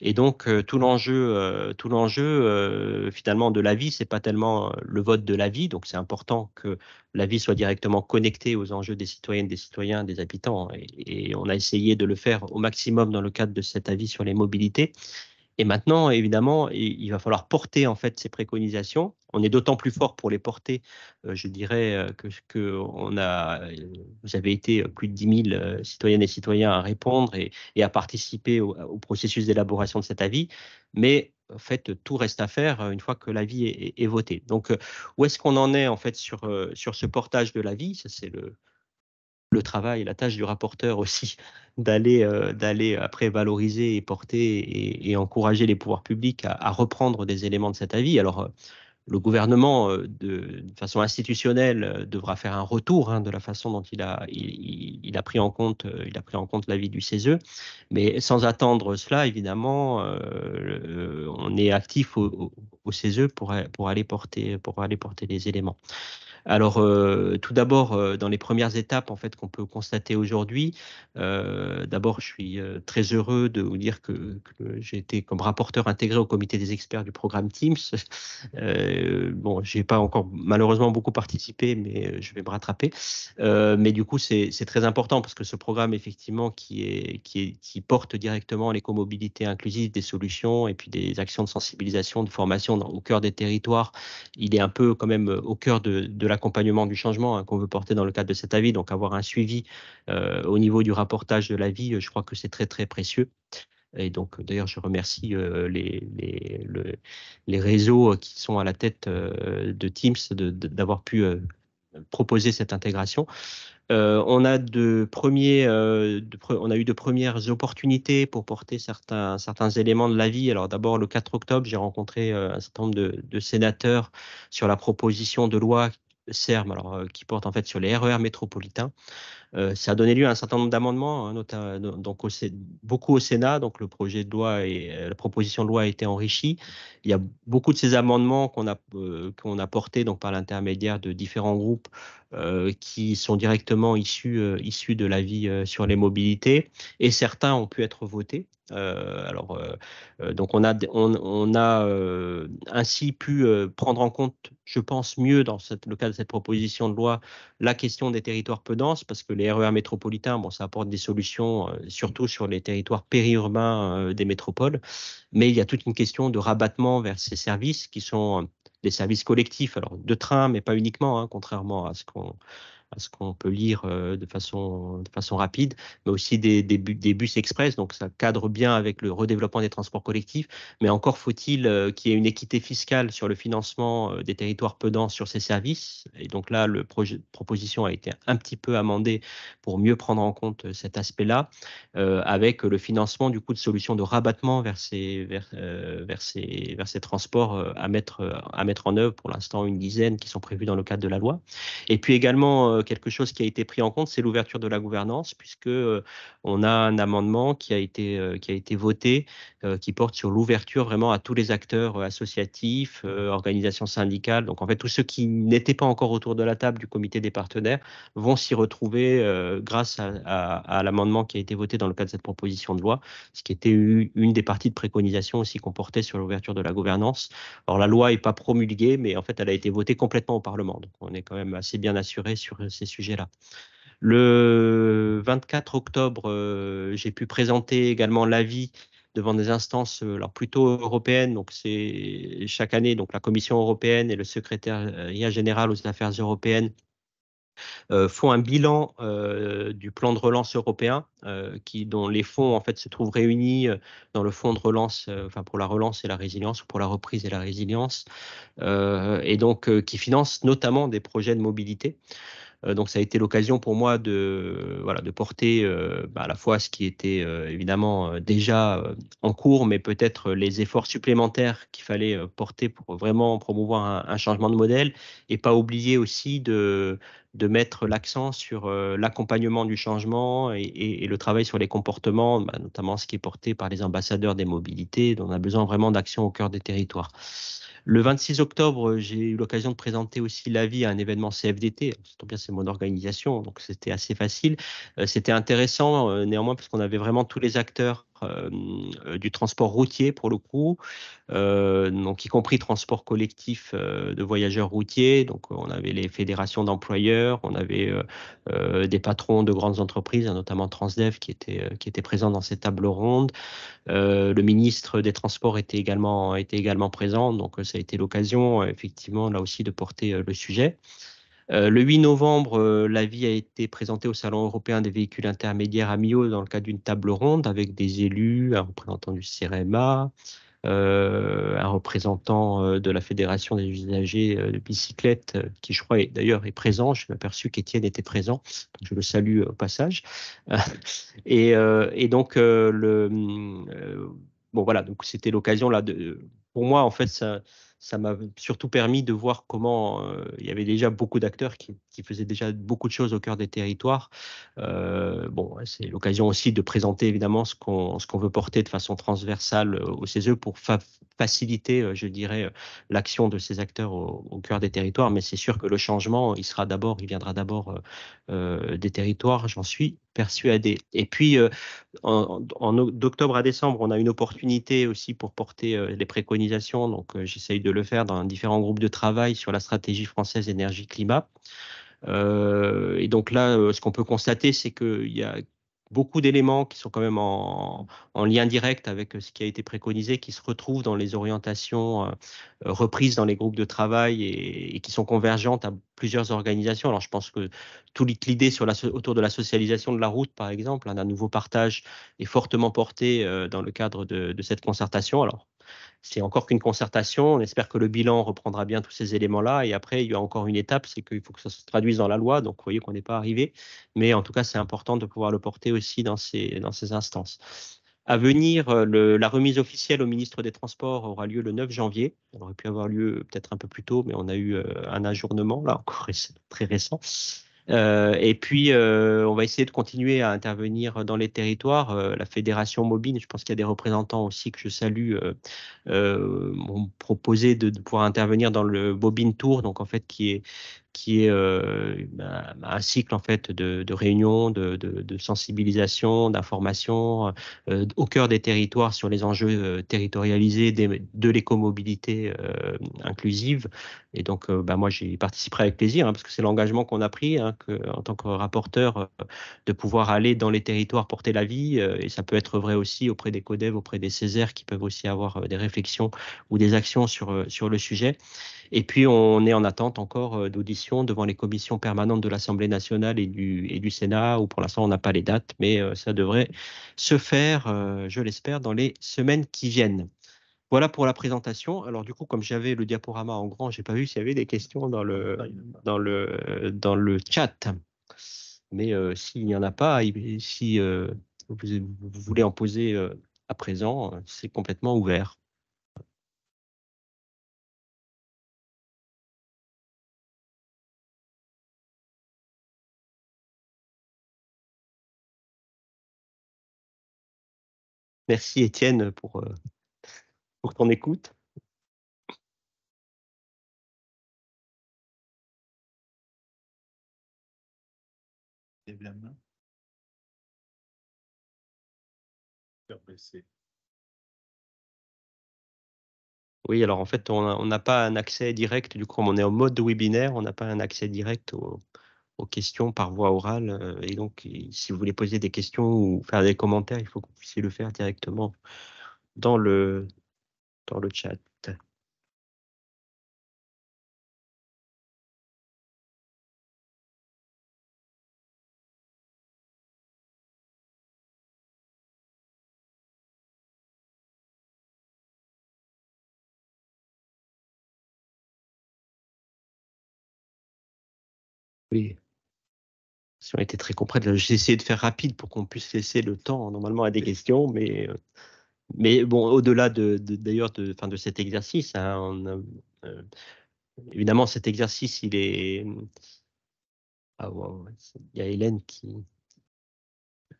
B: et donc tout l'enjeu, tout l'enjeu finalement de l'avis, c'est pas tellement le vote de l'avis, donc c'est important que l'avis soit directement connecté aux enjeux des citoyennes, des citoyens, des habitants, hein. et on a essayé de le faire au maximum dans le cadre de cet avis sur les mobilités. Et maintenant, évidemment, il va falloir porter en fait ces préconisations. On est d'autant plus fort pour les porter, euh, je dirais, euh, que, que on a, euh, vous avez été plus de 10 000 citoyennes et citoyens à répondre et, à participer au, processus d'élaboration de cet avis. Mais en fait, tout reste à faire une fois que l'avis est, est, voté. Donc, où est-ce qu'on en est en fait sur, sur ce portage de l'avis Ça, c'est le, le travail la tâche du rapporteur aussi d'aller euh, d'aller après valoriser et porter et, encourager les pouvoirs publics à, reprendre des éléments de cet avis. Alors euh, le gouvernement, euh, de, façon institutionnelle, devra faire un retour hein, de la façon dont il a, il, a pris en compte, il a pris en compte l'avis du CESE. Mais sans attendre cela, évidemment, on est actif au, CESE pour, pour aller porter, pour aller porter les éléments. Alors, euh, tout d'abord, euh, dans les premières étapes en fait qu'on peut constater aujourd'hui, euh, d'abord, je suis très heureux de vous dire que, j'ai été comme rapporteur intégré au comité des experts du programme Teams. bon, n'ai pas encore malheureusement beaucoup participé, mais je vais me rattraper. mais du coup, c'est très important parce que ce programme, effectivement, qui, porte directement l'écomobilité inclusive, des solutions et puis des actions de sensibilisation, de formation au cœur des territoires, il est un peu quand même au cœur de la l'accompagnement du changement hein, qu'on veut porter dans le cadre de cet avis. Donc, avoir un suivi euh, au niveau du rapportage de l'avis, euh, je crois que c'est très, très précieux. Et donc, d'ailleurs, je remercie euh, les, les, les, réseaux qui sont à la tête de Teams d'avoir pu proposer cette intégration. on, a de premiers, on a eu de premières opportunités pour porter certains, certains éléments de l'avis. Alors d'abord, le 4 octobre, j'ai rencontré un certain nombre de, de, sénateurs sur la proposition de loi CERM, alors, euh, qui porte en fait sur les RER e métropolitains. Euh, ça a donné lieu à un certain nombre d'amendements, hein, donc beaucoup au Sénat. Donc le projet de loi et euh, la proposition de loi a été enrichie. Il y a beaucoup de ces amendements qu'on a a portés donc par l'intermédiaire de différents groupes qui sont directement issus issus de l'avis sur les mobilités et certains ont pu être votés. Euh, alors, euh, donc on a, on, a euh, ainsi pu prendre en compte, je pense mieux dans cette, le cas de cette proposition de loi, la question des territoires peu denses, parce que les RER e métropolitains, bon, ça apporte des solutions, surtout sur les territoires périurbains des métropoles, mais il y a toute une question de rabattement vers ces services qui sont des services collectifs, alors de train, mais pas uniquement, hein, contrairement à ce qu'on ce qu'on peut lire euh, de, façon, de façon rapide, mais aussi des, des, bus express. Donc ça cadre bien avec le redéveloppement des transports collectifs, mais encore faut-il euh, qu'il y ait une équité fiscale sur le financement euh, des territoires peu denses sur ces services. Et donc là, la proposition a été un petit peu amendée pour mieux prendre en compte cet aspect-là, avec le financement du coup de solutions de rabattement vers ces, vers, vers ces, vers ces transports à mettre, à mettre en œuvre. Pour l'instant, une dizaine qui sont prévues dans le cadre de la loi. Et puis également quelque chose qui a été pris en compte, c'est l'ouverture de la gouvernance, puisque euh, on a un amendement qui a été, euh, qui a été voté, euh, qui porte sur l'ouverture vraiment à tous les acteurs associatifs, organisations syndicales. Donc en fait, tous ceux qui n'étaient pas encore autour de la table du comité des partenaires vont s'y retrouver grâce à, l'amendement qui a été voté dans le cadre de cette proposition de loi, ce qui était une des parties de préconisation aussi qu'on portait sur l'ouverture de la gouvernance. Alors la loi n'est pas promulguée, mais en fait, elle a été votée complètement au Parlement. Donc on est quand même assez bien assuré sur, ces sujets-là. Le 24 octobre, euh, j'ai pu présenter également l'avis devant des instances euh, alors plutôt européennes, donc c'est chaque année donc la Commission européenne et le secrétariat général aux affaires européennes euh, font un bilan du plan de relance européen, qui, dont les fonds en fait se trouvent réunis dans le fonds de relance, enfin pour la relance et la résilience, ou pour la reprise et la résilience, et donc qui finance notamment des projets de mobilité. Euh, donc ça a été l'occasion pour moi de, voilà, de porter euh, bah, à la fois ce qui était euh, évidemment déjà en cours, mais peut-être les efforts supplémentaires qu'il fallait porter pour vraiment promouvoir un, changement de modèle et pas oublier aussi de, de mettre l'accent sur l'accompagnement du changement et, le travail sur les comportements, bah, notamment ce qui est porté par les ambassadeurs des mobilités, dont on a besoin vraiment d'action au cœur des territoires. Le 26 octobre, j'ai eu l'occasion de présenter aussi l'avis à un événement CFDT. C'est bien, c'est mon organisation, donc c'était assez facile. Euh, c'était intéressant euh, néanmoins parce qu'on avait vraiment tous les acteurs euh, euh, du transport routier pour le coup, euh, donc y compris transport collectif de voyageurs routiers. Donc on avait les fédérations d'employeurs, on avait des patrons de grandes entreprises, notamment Transdev, qui étaient qui était présents dans ces tables rondes. le ministre des Transports était également était également présent, donc ça a été l'occasion effectivement là aussi de porter le sujet. Euh, le 8 novembre, euh, l'avis a été présenté au Salon européen des véhicules intermédiaires à Mio dans le cadre d'une table ronde avec des élus, un représentant du CEREMA, euh, un représentant de la Fédération des usagers de bicyclettes, qui je crois d'ailleurs est présent. Je suis aperçu qu'Étienne était présent, je le salue au passage. et, et, donc, le, bon voilà, donc c'était l'occasion là de. Pour moi, en fait, ça, ça m'a surtout permis de voir comment euh, il y avait déjà beaucoup d'acteurs qui, faisaient déjà beaucoup de choses au cœur des territoires. Euh, bon, c'est l'occasion aussi de présenter évidemment ce qu'on ce qu'on veut porter de façon transversale euh, au CESE pour faciliter, je dirais, l'action de ces acteurs au, cœur des territoires. Mais c'est sûr que le changement, il sera d'abord, il viendra d'abord des territoires. J'en suis persuadé. Et puis, en, d'octobre à décembre, on a une opportunité aussi pour porter les préconisations. Donc, j'essaye de le faire dans différents groupes de travail sur la stratégie française énergie-climat. Euh, et donc là, euh, ce qu'on peut constater, c'est qu'il y a beaucoup d'éléments qui sont quand même en, lien direct avec ce qui a été préconisé, qui se retrouvent dans les orientations euh, reprises dans les groupes de travail et, qui sont convergentes à plusieurs organisations. Alors, je pense que toute l'idée sur autour de la socialisation de la route, par exemple, hein, d'un nouveau partage est fortement portée dans le cadre de, de, cette concertation. Alors, c'est encore qu'une concertation. On espère que le bilan reprendra bien tous ces éléments-là. Et après, il y a encore une étape, c'est qu'il faut que ça se traduise dans la loi. Donc, vous voyez qu'on n'est pas arrivé. Mais en tout cas, c'est important de pouvoir le porter aussi dans ces, instances. À venir, euh, la remise officielle au ministre des Transports aura lieu le 9 janvier. Elle aurait pu avoir lieu peut-être un peu plus tôt, mais on a eu euh, un ajournement, là encore très récent. Euh, et puis, euh, on va essayer de continuer à intervenir dans les territoires. Euh, la fédération mobile, je pense qu'il y a des représentants aussi que je salue, m'ont proposé de, pouvoir intervenir dans le Bobine Tour, donc en fait qui est qui est euh, bah, bah, un, cycle en fait de, réunions, de, sensibilisation, d'information euh, au cœur des territoires sur les enjeux euh, territorialisés de l'écomobilité inclusive. Et donc, bah, moi, j'y participerai avec plaisir hein, parce que c'est l'engagement qu'on a pris hein, que, en tant que rapporteur de pouvoir aller dans les territoires porter la vie. et ça peut être vrai aussi auprès des CODEV, auprès des Césaires qui peuvent aussi avoir des réflexions ou des actions sur, sur le sujet. Et puis, on est en attente encore euh, d'audition devant les commissions permanentes de l'Assemblée nationale et du, et du Sénat, où pour l'instant, on n'a pas les dates, mais euh, ça devrait se faire, euh, je l'espère, dans les semaines qui viennent. Voilà pour la présentation. Alors du coup, comme j'avais le diaporama en grand, je n'ai pas vu s'il y avait des questions dans le, ah, dans le, dans le chat. Mais s'il n'y en a pas, si vous, voulez en
A: poser à présent, c'est complètement ouvert. Merci Étienne pour, euh, pour ton écoute. Oui, alors en fait, on
B: n'a pas un accès direct, du coup, on est en mode webinaire, on n'a pas un accès direct au, aux questions par voie orale. Euh, et donc, si vous voulez poser des questions ou faire des commentaires, il faut que vous puissiez le
A: faire directement dans le, dans le chat. Oui été très complète. J'ai essayé de faire rapide pour qu'on puisse laisser le temps hein, normalement à des questions,
B: mais, mais bon, au-delà de, d'ailleurs de, de cet exercice, hein, euh, évidemment, cet exercice, il est. Ah,
A: il y a Hélène qui.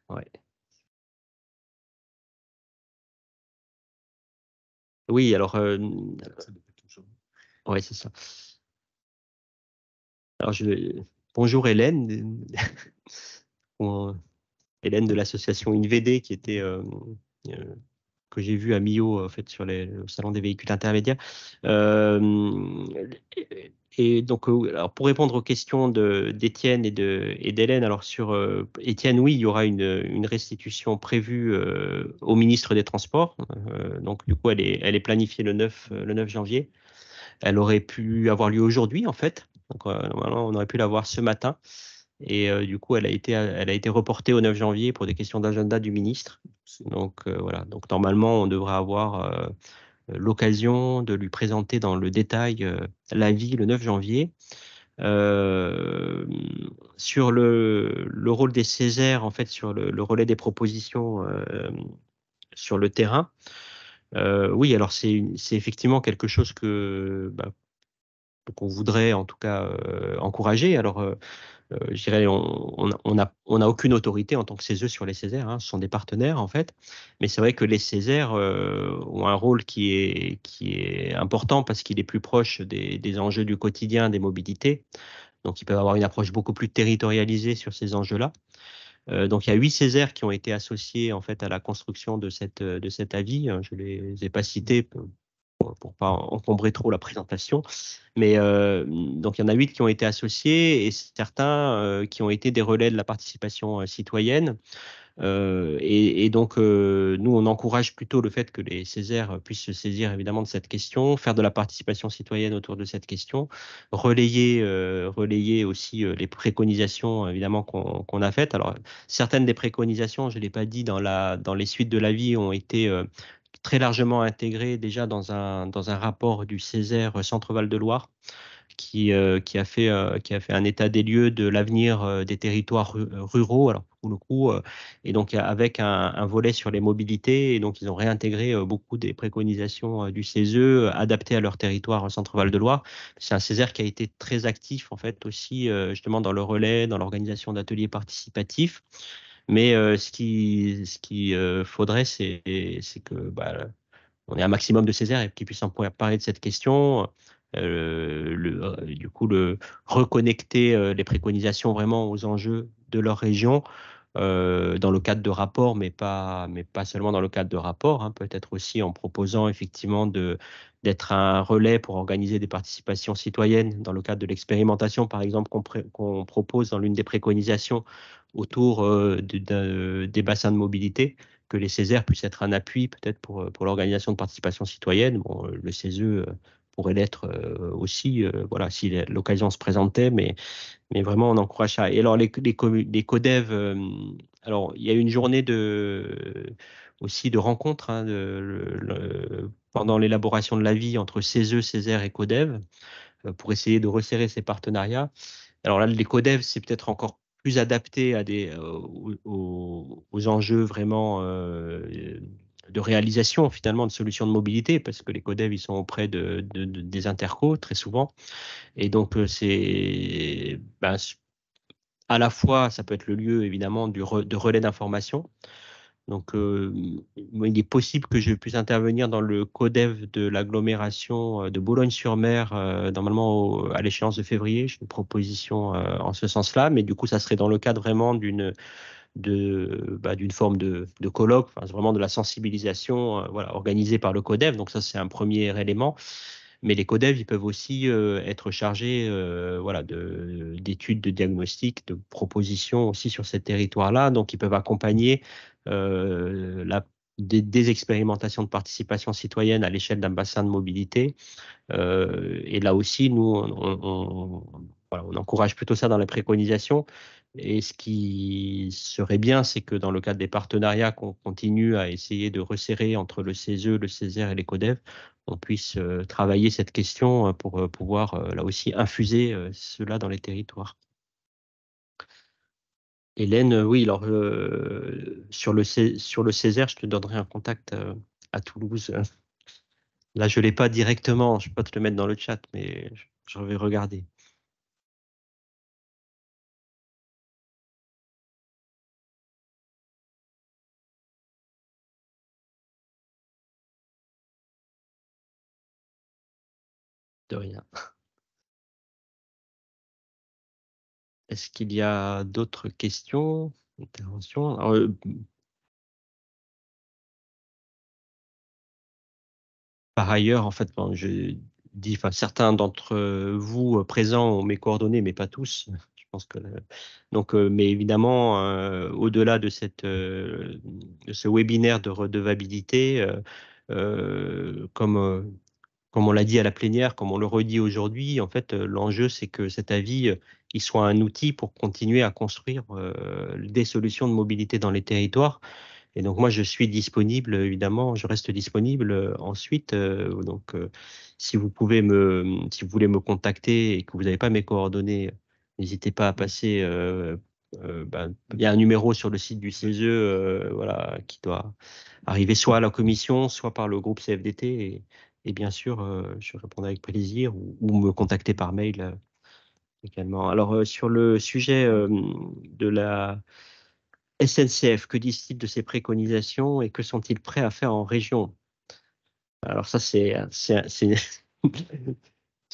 A: Ouais. Oui, alors. Euh, oui, c'est ça. Alors, je vais Bonjour
B: Hélène. Euh, Hélène de l'association InVD qui était euh, euh, que j'ai vu à Mio en fait sur le salon des véhicules intermédiaires. et donc, alors pour répondre aux questions d'Étienne et d'Hélène, alors sur Étienne, oui, il y aura une, restitution prévue au ministre des Transports. donc, du coup, elle est, elle est planifiée le 9, le 9 janvier. Elle aurait pu avoir lieu aujourd'hui, en fait. Donc euh, normalement, on aurait pu la voir ce matin. Et euh, du coup, elle a, été, elle a été reportée au 9 janvier pour des questions d'agenda du ministre. Donc euh, voilà, donc normalement, on devrait avoir l'occasion de lui présenter dans le détail l'avis le 9 janvier. sur le, rôle des Césaires, en fait, sur le, relais des propositions sur le terrain, oui, alors c'est effectivement quelque chose que, bah, qu'on voudrait en tout cas euh, encourager. Alors, euh, euh, je dirais, on n'a aucune autorité en tant que CESE sur les Césaires, hein. ce sont des partenaires en fait, mais c'est vrai que les Césaires ont un rôle qui est, important parce qu'il est plus proche des, enjeux du quotidien, des mobilités, donc ils peuvent avoir une approche beaucoup plus territorialisée sur ces enjeux-là. donc il y a huit Césaires qui ont été associés en fait à la construction de, de cet avis, je ne les ai pas cités pour ne pas encombrer trop la présentation. Mais euh, donc il y en a huit qui ont été associés et certains euh, qui ont été des relais de la participation euh, citoyenne. et, donc, nous, on encourage plutôt le fait que les Césaires puissent se saisir évidemment de cette question, faire de la participation citoyenne autour de cette question, relayer, relayer aussi les préconisations évidemment qu'on a faites. Alors, certaines des préconisations, je ne l'ai pas dit, dans, la, dans les suites de la vie ont été très largement intégré déjà dans un, dans un rapport du Césaire euh, Centre-Val de Loire qui, euh, qui, a fait, euh, qui a fait un état des lieux de l'avenir des territoires ruraux, alors pour le coup, et donc avec un, volet sur les mobilités. Et donc, ils ont réintégré beaucoup des préconisations du CESE adaptées à leur territoire Centre-Val de Loire. C'est un Césaire qui a été très actif, en fait, aussi justement dans le relais, dans l'organisation d'ateliers participatifs. Mais ce euh, qu'il ce qui, euh, faudrait, c'est que bah, on ait un maximum de Césaire et qu'ils puissent en parler de cette question. Euh, du coup, le, reconnecter les préconisations vraiment aux enjeux de leur région dans le cadre de rapports, mais pas, mais pas seulement dans le cadre de rapports, hein, peut-être aussi en proposant effectivement de, d'être un relais pour organiser des participations citoyennes dans le cadre de l'expérimentation, par exemple, qu'on propose dans l'une des préconisations autour euh, euh, des bassins de mobilité, que les Césaires puissent être un appui peut-être pour, euh, pour l'organisation de participation citoyenne. Bon, le CESE pourrait l'être aussi, voilà, si l'occasion se présentait, mais, mais vraiment on encourage ça. Et alors les, les, codevs, alors il y a une journée de aussi de rencontres hein, de, pendant l'élaboration de l'avis entre CESE, Césaire et Codev pour essayer de resserrer ces partenariats. Alors là, les Codev, c'est peut-être encore plus adapté à des, euh, aux, enjeux vraiment euh, de réalisation finalement de solutions de mobilité parce que les codev ils sont auprès de, des intercos très souvent et donc euh, c'est ben, à la fois ça peut être le lieu évidemment du de relais d'information donc, euh, il est possible que je puisse intervenir dans le CODEV de l'agglomération euh, de Boulogne-sur-Mer, euh, normalement à l'échéance de février. J'ai une proposition en ce sens-là, mais du coup, ça serait dans le cadre vraiment d'une de bah, d'une forme de, colloque, enfin, vraiment de la sensibilisation voilà, organisée par le CODEV. Donc ça, c'est un premier élément mais les codev ils peuvent aussi être chargés voilà, de d'études de, diagnostics, de propositions aussi sur ces territoires là donc ils peuvent accompagner euh, des, expérimentations de participation citoyenne à l'échelle d'un bassin de mobilité. Euh, et là aussi, nous, on, encourage plutôt ça dans la préconisation. Et ce qui serait bien, c'est que dans le cadre des partenariats qu'on continue à essayer de resserrer entre le CESE, le CESER et les e on puisse euh, travailler cette question pour pouvoir là aussi infuser cela dans les territoires. Hélène, euh, oui, alors euh, sur, le, sur le Césaire, je te donnerai un contact euh, à Toulouse. Là, je ne l'ai pas directement, je ne peux pas te le mettre dans
A: le chat, mais je, vais regarder. De rien. Est-ce qu'il y a d'autres questions, interventions euh, Par ailleurs, en fait, je dis,
B: certains d'entre euh, vous euh, présents ont mes coordonnées, mais pas tous. Je pense que donc, mais évidemment, au-delà de cette ce webinaire de redevabilité, comme comme on l'a dit à la plénière, comme on le redit aujourd'hui, en fait, euh, l'enjeu, c'est que cet avis, euh, il soit un outil pour continuer à construire euh, des solutions de mobilité dans les territoires. Et donc, moi, je suis disponible, évidemment, je reste disponible ensuite. donc, si vous pouvez me, si vous voulez me contacter et que vous n'avez pas mes coordonnées, n'hésitez pas à passer. Ben, il y a un numéro sur le site du CESE voilà, qui doit arriver soit à la commission, soit par le groupe CFDT. Et, et bien sûr, euh, je répondrai avec plaisir ou, me contacter par mail euh, également. Alors, euh, sur le sujet de la SNCF, que disent-ils de ces préconisations et que sont-ils prêts à faire en région Alors ça, c'est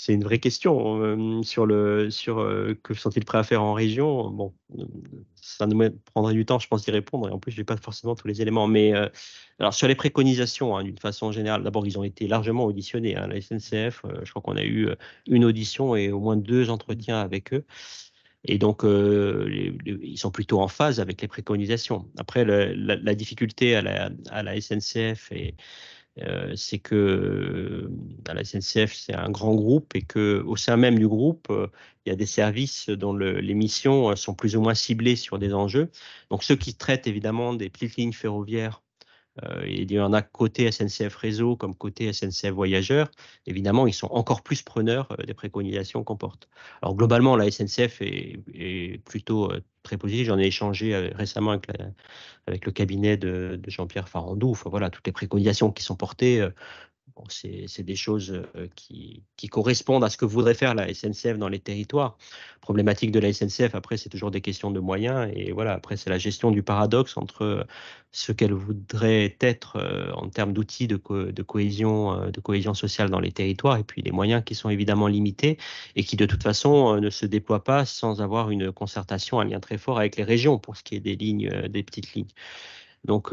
B: c'est une vraie question euh, sur le sur euh, que sont-ils prêts à faire en région. Bon, ça nous prendrait du temps, je pense, d'y répondre. Et en plus, j'ai pas forcément tous les éléments. Mais euh, alors sur les préconisations, hein, d'une façon générale, d'abord ils ont été largement auditionnés. à hein, la SNCF, je crois qu'on a eu une audition et au moins deux entretiens avec eux. Et donc, ils sont plutôt en phase avec les préconisations. Après, la, la, difficulté à la, à la SNCF et euh, c'est que euh, la SNCF, c'est un grand groupe et qu'au sein même du groupe, euh, il y a des services dont les missions sont plus ou moins ciblées sur des enjeux. Donc ceux qui traitent évidemment des petites lignes ferroviaires euh, il y en a côté SNCF Réseau comme côté SNCF Voyageurs. Évidemment, ils sont encore plus preneurs euh, des préconisations qu'on porte. Alors globalement, la SNCF est, plutôt euh, très positive. J'en ai échangé récemment avec, le cabinet de, de Jean-Pierre Farandou. Enfin, voilà, toutes les préconisations qui sont portées, c'est des choses euh, qui, correspondent à ce que voudrait faire la SNCF dans les territoires. Problématique de la SNCF, après, c'est toujours des questions de moyens. Et voilà, après, c'est la gestion du paradoxe entre euh, ce qu'elle voudrait être euh, en termes d'outils de, cohésion, de cohésion sociale dans les territoires et puis les moyens qui sont évidemment limités et qui, de toute façon, ne se déploient pas sans avoir une concertation, un lien très fort avec les régions pour ce qui est des lignes, des petites lignes. Donc,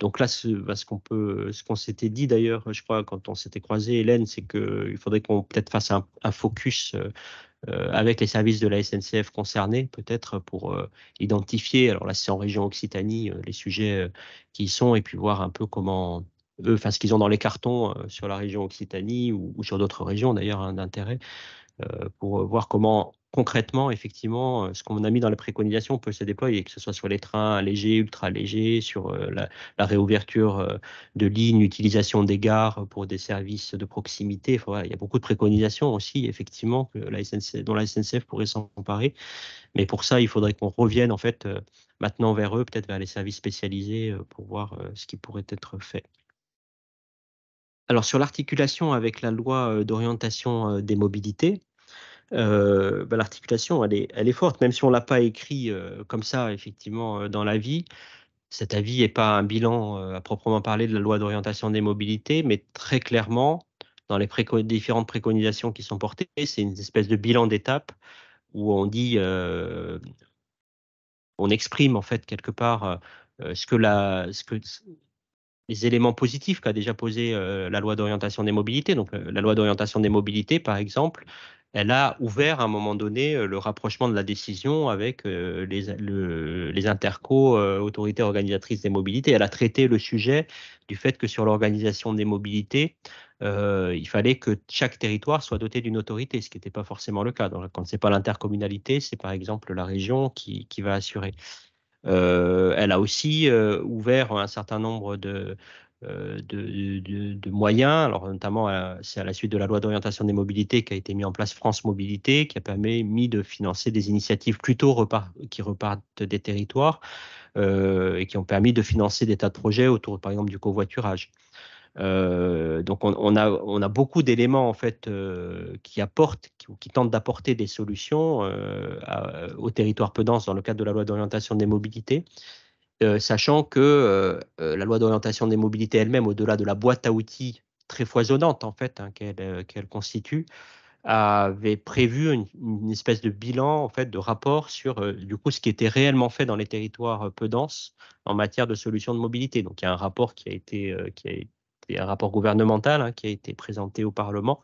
B: donc là, bah, ce, qu'on peut, ce qu'on s'était dit d'ailleurs, je crois, quand on s'était croisé, Hélène, c'est qu'il faudrait qu'on peut-être fasse un, focus euh, euh, avec les services de la SNCF concernés, peut-être pour euh, identifier, alors là c'est en région Occitanie, les sujets qui y sont, et puis voir un peu comment eux, enfin ce qu'ils ont dans les cartons sur la région Occitanie ou, sur d'autres régions d'ailleurs hein, d'intérêt, euh, pour euh, voir comment concrètement, effectivement, euh, ce qu'on a mis dans les préconisations peut se déployer, que ce soit sur les trains légers, ultra légers, sur la, réouverture de lignes, utilisation des gares pour des services de proximité. il y a beaucoup de préconisations aussi, effectivement, que dont la SNCF pourrait s'en comparer. Mais pour ça, il faudrait qu'on revienne, en fait, maintenant vers eux, peut-être vers les services spécialisés, pour voir ce qui pourrait être fait. Alors sur l'articulation avec la loi d'orientation des mobilités, euh, bah, l'articulation, elle est, elle est forte, même si on ne l'a pas écrit euh, comme ça, effectivement, euh, dans l'avis. Cet avis n'est pas un bilan à proprement parler de la loi d'orientation des mobilités, mais très clairement, dans les différentes préconisations qui sont portées, c'est une espèce de bilan d'étape où on dit, on exprime en fait quelque part ce que la, ce que, les éléments positifs qu'a déjà posé la loi d'orientation des mobilités. Donc, la loi d'orientation des mobilités, par exemple, elle a ouvert à un moment donné euh, le rapprochement de la décision avec euh, les, les interco euh, autorités organisatrices des mobilités. Elle a traité le sujet du fait que sur l'organisation des mobilités, il fallait que chaque territoire soit doté d'une autorité, ce qui n'était pas forcément le cas. quand ce n'est pas l'intercommunalité, c'est par exemple la région qui, va assurer. elle a aussi ouvert un certain nombre de, euh, de, moyens, alors notamment euh, c'est à la suite de la loi d'orientation des mobilités qui a été mise en place France Mobilité, qui a permis de financer des initiatives plutôt qui repartent des territoires euh, et qui ont permis de financer des tas de projets autour, par exemple, du covoiturage. donc on, a, on, a, beaucoup d'éléments en fait qui apportent qui, tentent d'apporter des solutions aux territoires territoire peu denses dans le cadre de la loi d'orientation des mobilités sachant que la loi d'orientation des mobilités elle-même, au-delà de la boîte à outils très foisonnante en fait hein, qu'elle constitue, avait prévu une, espèce de bilan en fait de rapport sur du coup ce qui était réellement fait dans les territoires peu denses en matière de solutions de mobilité. Donc il y a un rapport qui été qui a un rapport gouvernemental hein, qui a été présenté au Parlement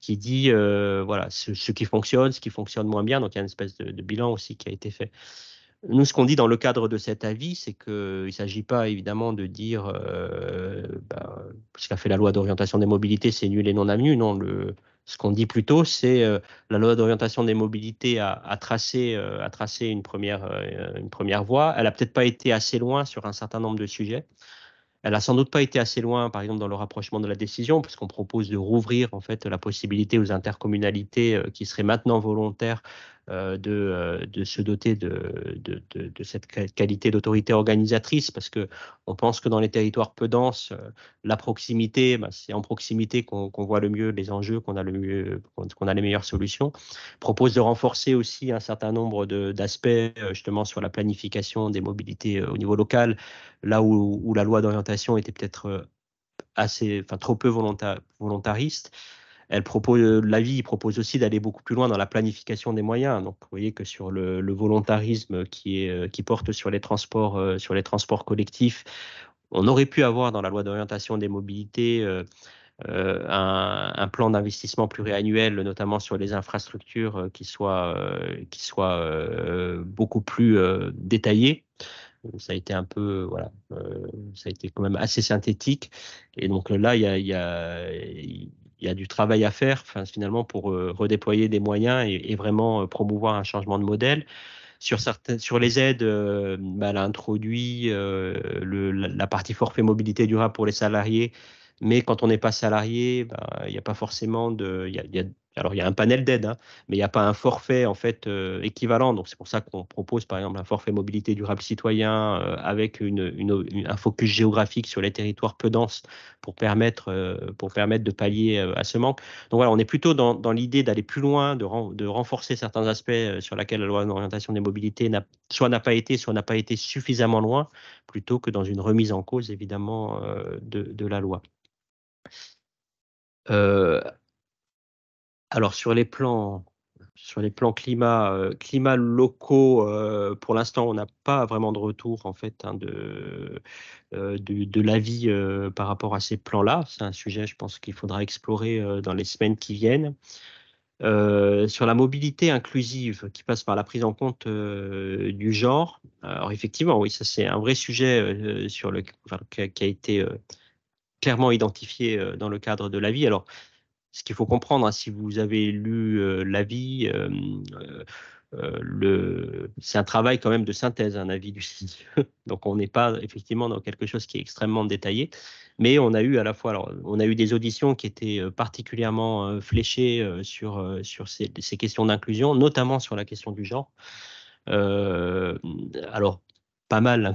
B: qui dit voilà ce, qui fonctionne, ce qui fonctionne moins bien. Donc il y a une espèce de bilan aussi qui a été fait. Nous, ce qu'on dit dans le cadre de cet avis, c'est qu'il ne s'agit pas évidemment de dire euh, ben, ce qu'a fait la loi d'orientation des mobilités, c'est nul et non avenu. Non, le, ce qu'on dit plutôt, c'est que euh, la loi d'orientation des mobilités a, euh, tracé, une, première, une première voie. Elle n'a peut-être pas été assez loin sur un certain nombre de sujets. Elle n'a sans doute pas été assez loin, par exemple, dans le rapprochement de la décision, puisqu'on propose de rouvrir en fait la possibilité aux intercommunalités qui seraient maintenant volontaires euh, euh, de, se doter de, cette qualité d'autorité organisatrice, parce qu'on pense que dans les territoires peu denses, euh, la proximité, bah, c'est en proximité qu'on voit le mieux les enjeux, qu'on a, le a les meilleures solutions. Propose de renforcer aussi un certain nombre d'aspects justement sur la planification des mobilités au niveau local, là où, la loi d'orientation était peut-être assez, trop peu volontariste. Elle propose, euh, l'avis propose aussi d'aller beaucoup plus loin dans la planification des moyens. Donc, vous voyez que sur le, volontarisme qui, est, euh, qui porte sur les transports, euh, sur les transports collectifs, on aurait pu avoir dans la loi d'orientation des mobilités un, plan d'investissement pluriannuel, notamment sur les infrastructures, qui soit, qui soit beaucoup plus détaillé. Ça a été un peu, voilà, ça a été quand même assez synthétique. Et donc là, il y a, y, a, il y a du travail à faire finalement pour euh, redéployer des moyens et, vraiment euh, promouvoir un changement de modèle. Sur, certaines, sur les aides, euh, bah, elle a introduit la, partie forfait mobilité durable pour les salariés, mais quand on n'est pas salarié, bah, il n'y a pas forcément de... Y a, y alors, il y a un panel d'aide, hein, mais il n'y a pas un forfait en fait euh, équivalent. Donc, c'est pour ça qu'on propose, par exemple, un forfait mobilité durable citoyen euh, avec un focus géographique sur les territoires peu denses pour permettre, euh, pour permettre de pallier à ce manque. Donc, voilà, on est plutôt dans, l'idée d'aller plus loin, de, renforcer certains aspects sur lesquels la loi d'orientation des mobilités soit n'a pas été, soit n'a pas été suffisamment loin, plutôt que dans une remise en cause, évidemment, de, de, la loi. Alors sur les plans, sur les plans climat, euh, climat locaux, euh, pour l'instant, on n'a pas vraiment de retour en fait hein, euh, de, de, l'avis par rapport à ces plans-là. C'est un sujet, je pense, qu'il faudra explorer dans les semaines qui viennent. sur la mobilité inclusive qui passe par la prise en compte du genre. Alors effectivement, oui, ça c'est un vrai sujet qui a été clairement identifié dans le cadre de l'avis. Alors ce qu'il faut comprendre, hein, si vous avez lu euh, l'avis, euh, euh, le... c'est un travail quand même de synthèse, un hein, avis du CIE. Donc on n'est pas effectivement dans quelque chose qui est extrêmement détaillé, mais on a eu à la fois, alors, on a eu des auditions qui étaient particulièrement fléchées sur, sur ces, questions d'inclusion, notamment sur la question du genre. Euh, alors, pas mal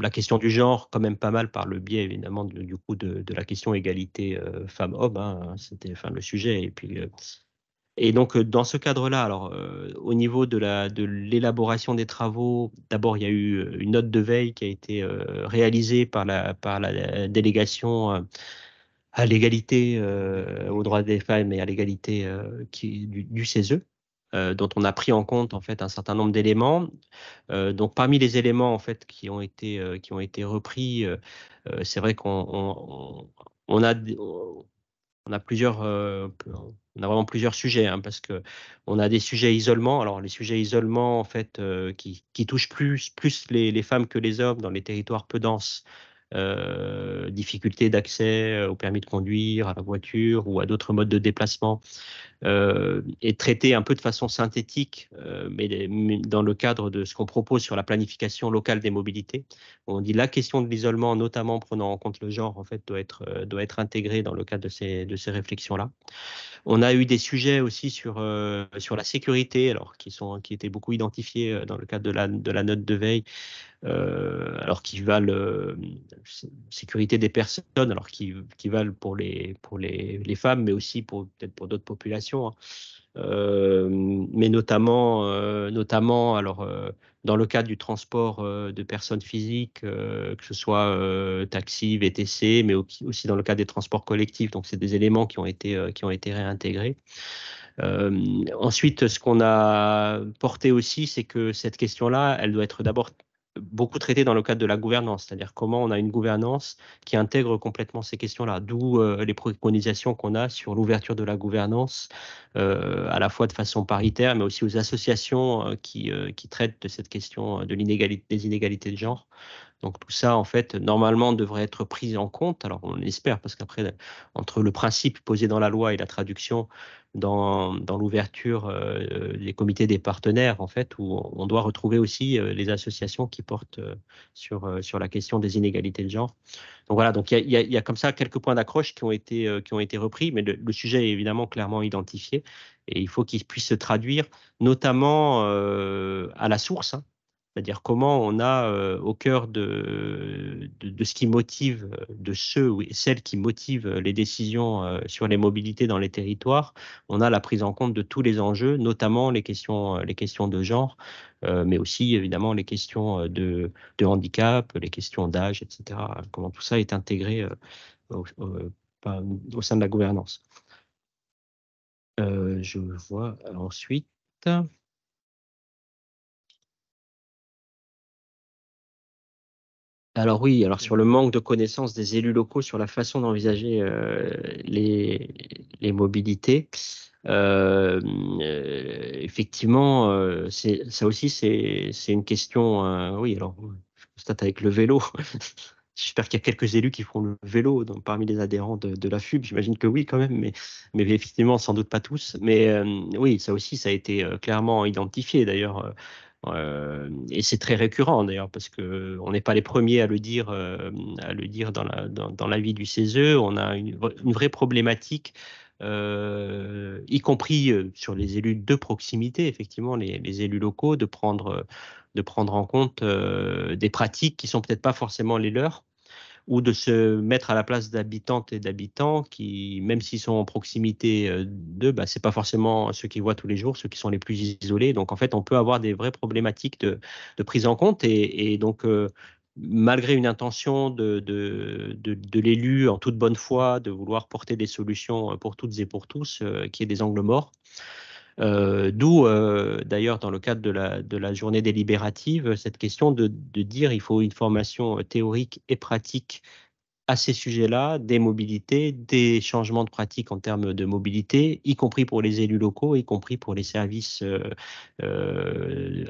B: la, question du genre, quand même pas mal par le biais évidemment du coup de, la question égalité femme euh, femmes-hommes. Hein, C'était enfin, le sujet. Et puis euh, et donc euh, dans ce cadre-là, alors au niveau de la de l'élaboration des travaux, d'abord il y a eu une note de veille qui a été réalisée par la par la délégation à l'égalité aux droits des femmes et à l'égalité du, du CESE euh, dont on a pris en compte en fait un certain nombre d'éléments. Euh, donc parmi les éléments en fait qui ont été euh, qui ont été repris, c'est vrai qu'on on, a on a plusieurs on a vraiment plusieurs sujets hein, parce que on a des sujets isolement. Alors les sujets isolement en fait qui, qui touchent plus plus les femmes que les hommes dans les territoires peu denses. Euh, difficultés d'accès euh, au permis de conduire, à la voiture ou à d'autres modes de déplacement, euh, est traité un peu de façon synthétique, euh, mais, dans le cadre de ce qu'on propose sur la planification locale des mobilités. On dit la question de l'isolement, notamment prenant en compte le genre, en fait, doit être, doit être intégrée dans le cadre de ces, de ces réflexions-là. On a eu des sujets aussi sur, sur la sécurité, alors qui, sont, qui étaient beaucoup identifiés dans le cadre de la, de la note de veille, euh, alors qui valent euh, sécurité des personnes, alors qu'ils valent pour les pour les, les femmes, mais aussi pour peut-être pour d'autres populations. Hein. Euh, mais notamment, notamment alors, dans le cadre du transport de personnes physiques, que ce soit taxi, VTC, mais aussi dans le cadre des transports collectifs. Donc, c'est des éléments qui ont été, qui ont été réintégrés. ensuite, ce qu'on a porté aussi, c'est que cette question-là, elle doit être d'abord beaucoup traité dans le cadre de la gouvernance, c'est-à-dire comment on a une gouvernance qui intègre complètement ces questions-là, d'où euh, les préconisations qu'on a sur l'ouverture de la gouvernance, euh, à la fois de façon paritaire, mais aussi aux associations euh, qui, qui traitent de cette question de l'inégalité, des inégalités de genre, donc tout ça, en fait, normalement, devrait être pris en compte. Alors on espère, parce qu'après, entre le principe posé dans la loi et la traduction dans, dans l'ouverture euh, des comités des partenaires, en fait, où on doit retrouver aussi euh, les associations qui portent euh, sur, sur la question des inégalités de genre. Donc voilà, donc il y, y a, comme ça quelques points d'accroche qui, ont été qui ont été repris, mais le, sujet est évidemment clairement identifié et il faut qu'il puisse se traduire, notamment à la source, hein, c'est-à-dire comment on a euh, au cœur de, de, ce qui motive, euh, de ceux ou celles qui motivent euh, les décisions sur les mobilités dans les territoires, on a la prise en compte de tous les enjeux, notamment les questions, les questions de genre, mais aussi évidemment les questions de, handicap, les questions d'âge, etc. Comment tout ça est intégré au, sein de la gouvernance.
A: je vois ensuite. Alors oui, alors sur le manque de
B: connaissances des élus locaux sur la façon d'envisager euh, les, mobilités, euh, euh, effectivement, ça aussi c'est une question. oui, alors je constate avec le vélo. J'espère qu'il y a quelques élus qui font le vélo donc, parmi les adhérents de, la FUB. J'imagine que oui, quand même, mais, mais effectivement, sans doute pas tous. Mais oui, ça aussi, ça a été clairement identifié. D'ailleurs, euh, et c'est très récurrent d'ailleurs, parce que on n'est pas les premiers à le dire, euh, à le dire dans, la, dans, la vie du CESE. On a une, vraie problématique, euh, y compris sur les élus de proximité, effectivement, les, élus locaux, de prendre, de prendre en compte des pratiques qui ne sont peut-être pas forcément les leurs ou de se mettre à la place d'habitantes et d'habitants qui, même s'ils sont en proximité euh, d'eux, bah, ce n'est pas forcément ceux qui voient tous les jours, ceux qui sont les plus isolés. Donc, en fait, on peut avoir des vraies problématiques de, prise en compte. Et, donc, euh, malgré une intention de, l'élu en toute bonne foi de vouloir porter des solutions pour toutes et pour tous, euh, qui est des angles morts. Euh, d'où, euh, d'ailleurs, dans le cadre de la, de la journée délibérative, cette question de, dire il faut une formation euh, théorique et pratique à ces sujets-là, des mobilités, des changements de pratique en termes de mobilité, y compris pour les élus locaux, y compris pour les services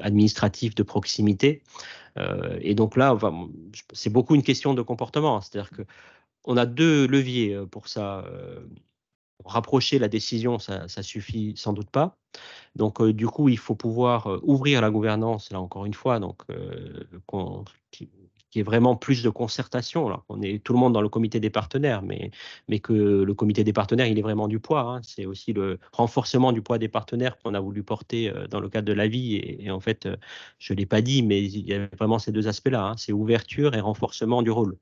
B: administratifs de proximité. et donc là, c'est beaucoup une question de comportement. Hein. C'est-à-dire qu'on a deux leviers pour ça rapprocher la décision, ça, ça suffit sans doute pas. Donc, euh, du coup, il faut pouvoir euh, ouvrir la gouvernance, là encore une fois, donc euh, qui qu'il y ait vraiment plus de concertation. On est tout le monde dans le comité des partenaires, mais, que le comité des partenaires, il est vraiment du poids. Hein. C'est aussi le renforcement du poids des partenaires qu'on a voulu porter dans le cadre de la Et, en fait, je ne l'ai pas dit, mais il y a vraiment ces deux aspects-là. Hein. C'est ouverture et renforcement du rôle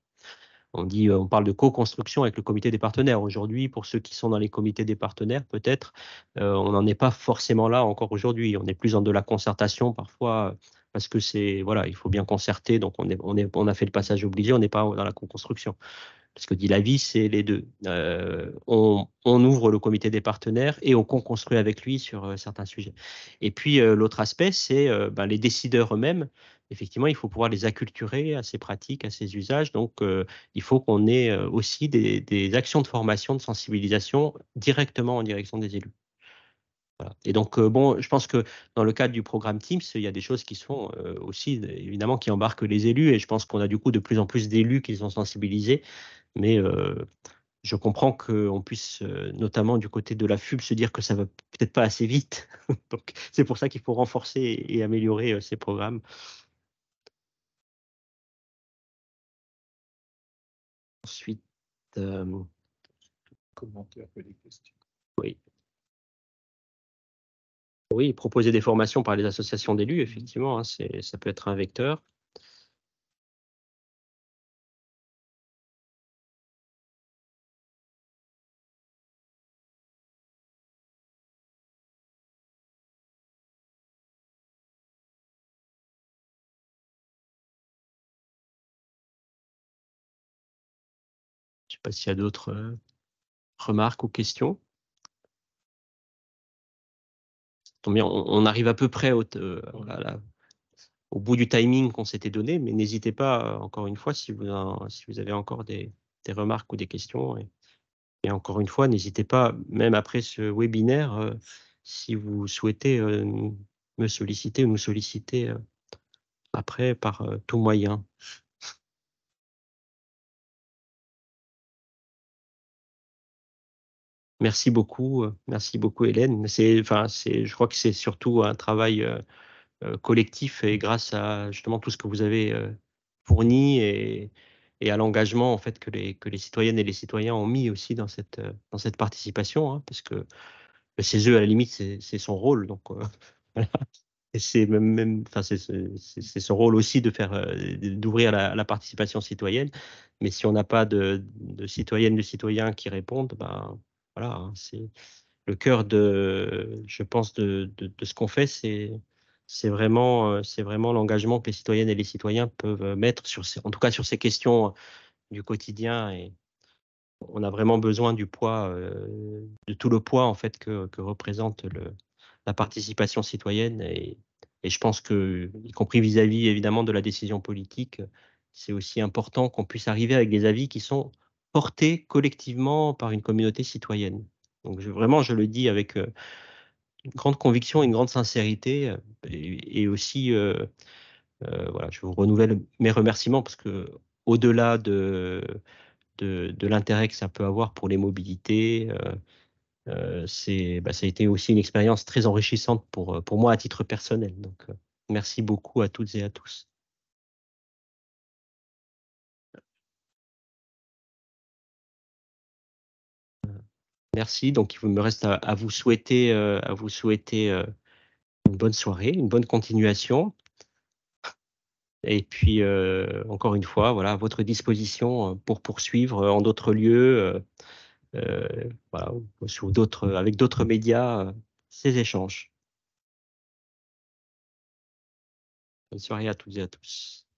B: on dit, euh, on parle de co-construction avec le comité des partenaires. Aujourd'hui, pour ceux qui sont dans les comités des partenaires, peut-être, euh, on n'en est pas forcément là encore aujourd'hui. On est plus en de la concertation parfois euh, parce que c'est voilà, il faut bien concerter. Donc on, est, on, a fait le passage obligé, on n'est pas dans la co-construction. Parce que dit la vie, c'est les deux. on, ouvre le comité des partenaires et on co-construit avec lui sur certains sujets. Et puis l'autre aspect, c'est ben, les décideurs eux-mêmes effectivement, il faut pouvoir les acculturer à ces pratiques, à ces usages. Donc, euh, il faut qu'on ait euh, aussi des, actions de formation, de sensibilisation directement en direction des élus. Et donc, euh, bon, je pense que dans le cadre du programme Teams, il y a des choses qui sont aussi, évidemment, qui embarquent les élus. Et je pense qu'on a du coup de plus en plus d'élus qui sont sensibilisés. Mais je comprends qu'on puisse, notamment du côté de la FUB, se dire que ça va peut-être pas assez vite. donc, c'est pour ça qu'il faut renforcer et améliorer ces
A: programmes. ensuite. Euh, commenter questions. Oui. proposer des formations par les associations d'élus, effectivement, hein, ça peut être un vecteur. sais pas s'il y a d'autres euh, remarques ou questions.
B: On, on, arrive à peu près euh, au, bout du timing qu'on s'était donné, mais n'hésitez pas, euh, encore une fois, si vous, avez encore des, remarques ou des questions. Et, encore une fois, n'hésitez pas, même après ce webinaire, si vous souhaitez me solliciter ou nous solliciter
A: après par tout moyen. merci beaucoup, euh, merci beaucoup Hélène. C'est, enfin, c'est, je crois que c'est surtout un travail euh, euh, collectif
B: et grâce à justement tout ce que vous avez fourni et, et à l'engagement en fait que les, que les citoyennes et les citoyens ont mis aussi dans cette, dans cette participation, hein, parce que le CESE à la limite c'est son rôle, donc Et c'est même, enfin, c'est son rôle aussi de faire, d'ouvrir la, la, participation citoyenne. Mais si on n'a pas de, de, citoyennes, de citoyens qui répondent, ben, voilà, hein, c'est le cœur de, je pense, de, ce qu'on fait, c'est c'est vraiment, euh, c'est vraiment l'engagement que les citoyennes et les citoyens peuvent mettre sur, en tout cas sur ces questions du quotidien. Et on a vraiment besoin du poids, euh, de tout le poids en fait que, représente le, la participation citoyenne. Et, je pense que, y compris vis à -vis, évidemment de la décision politique, c'est aussi important qu'on puisse arriver avec des avis qui sont portée collectivement par une communauté citoyenne. Donc je, vraiment, je le dis avec euh, une grande conviction, une grande sincérité, euh, et, aussi, euh, voilà, je vous renouvelle mes remerciements parce que au-delà de, de, l'intérêt que ça peut avoir pour les mobilités, euh, bah, ça a été aussi une expérience très enrichissante pour, pour moi à titre personnel. Donc, merci
A: beaucoup à toutes et à tous. Merci. Donc, il me reste à,
B: vous souhaiter, à vous souhaiter euh, euh, une bonne soirée, une bonne continuation. Et puis, euh, encore une fois, voilà, à votre disposition pour poursuivre en d'autres lieux, sous d'autres, avec d'autres
A: médias, ces échanges. Bonne soirée à toutes et à tous.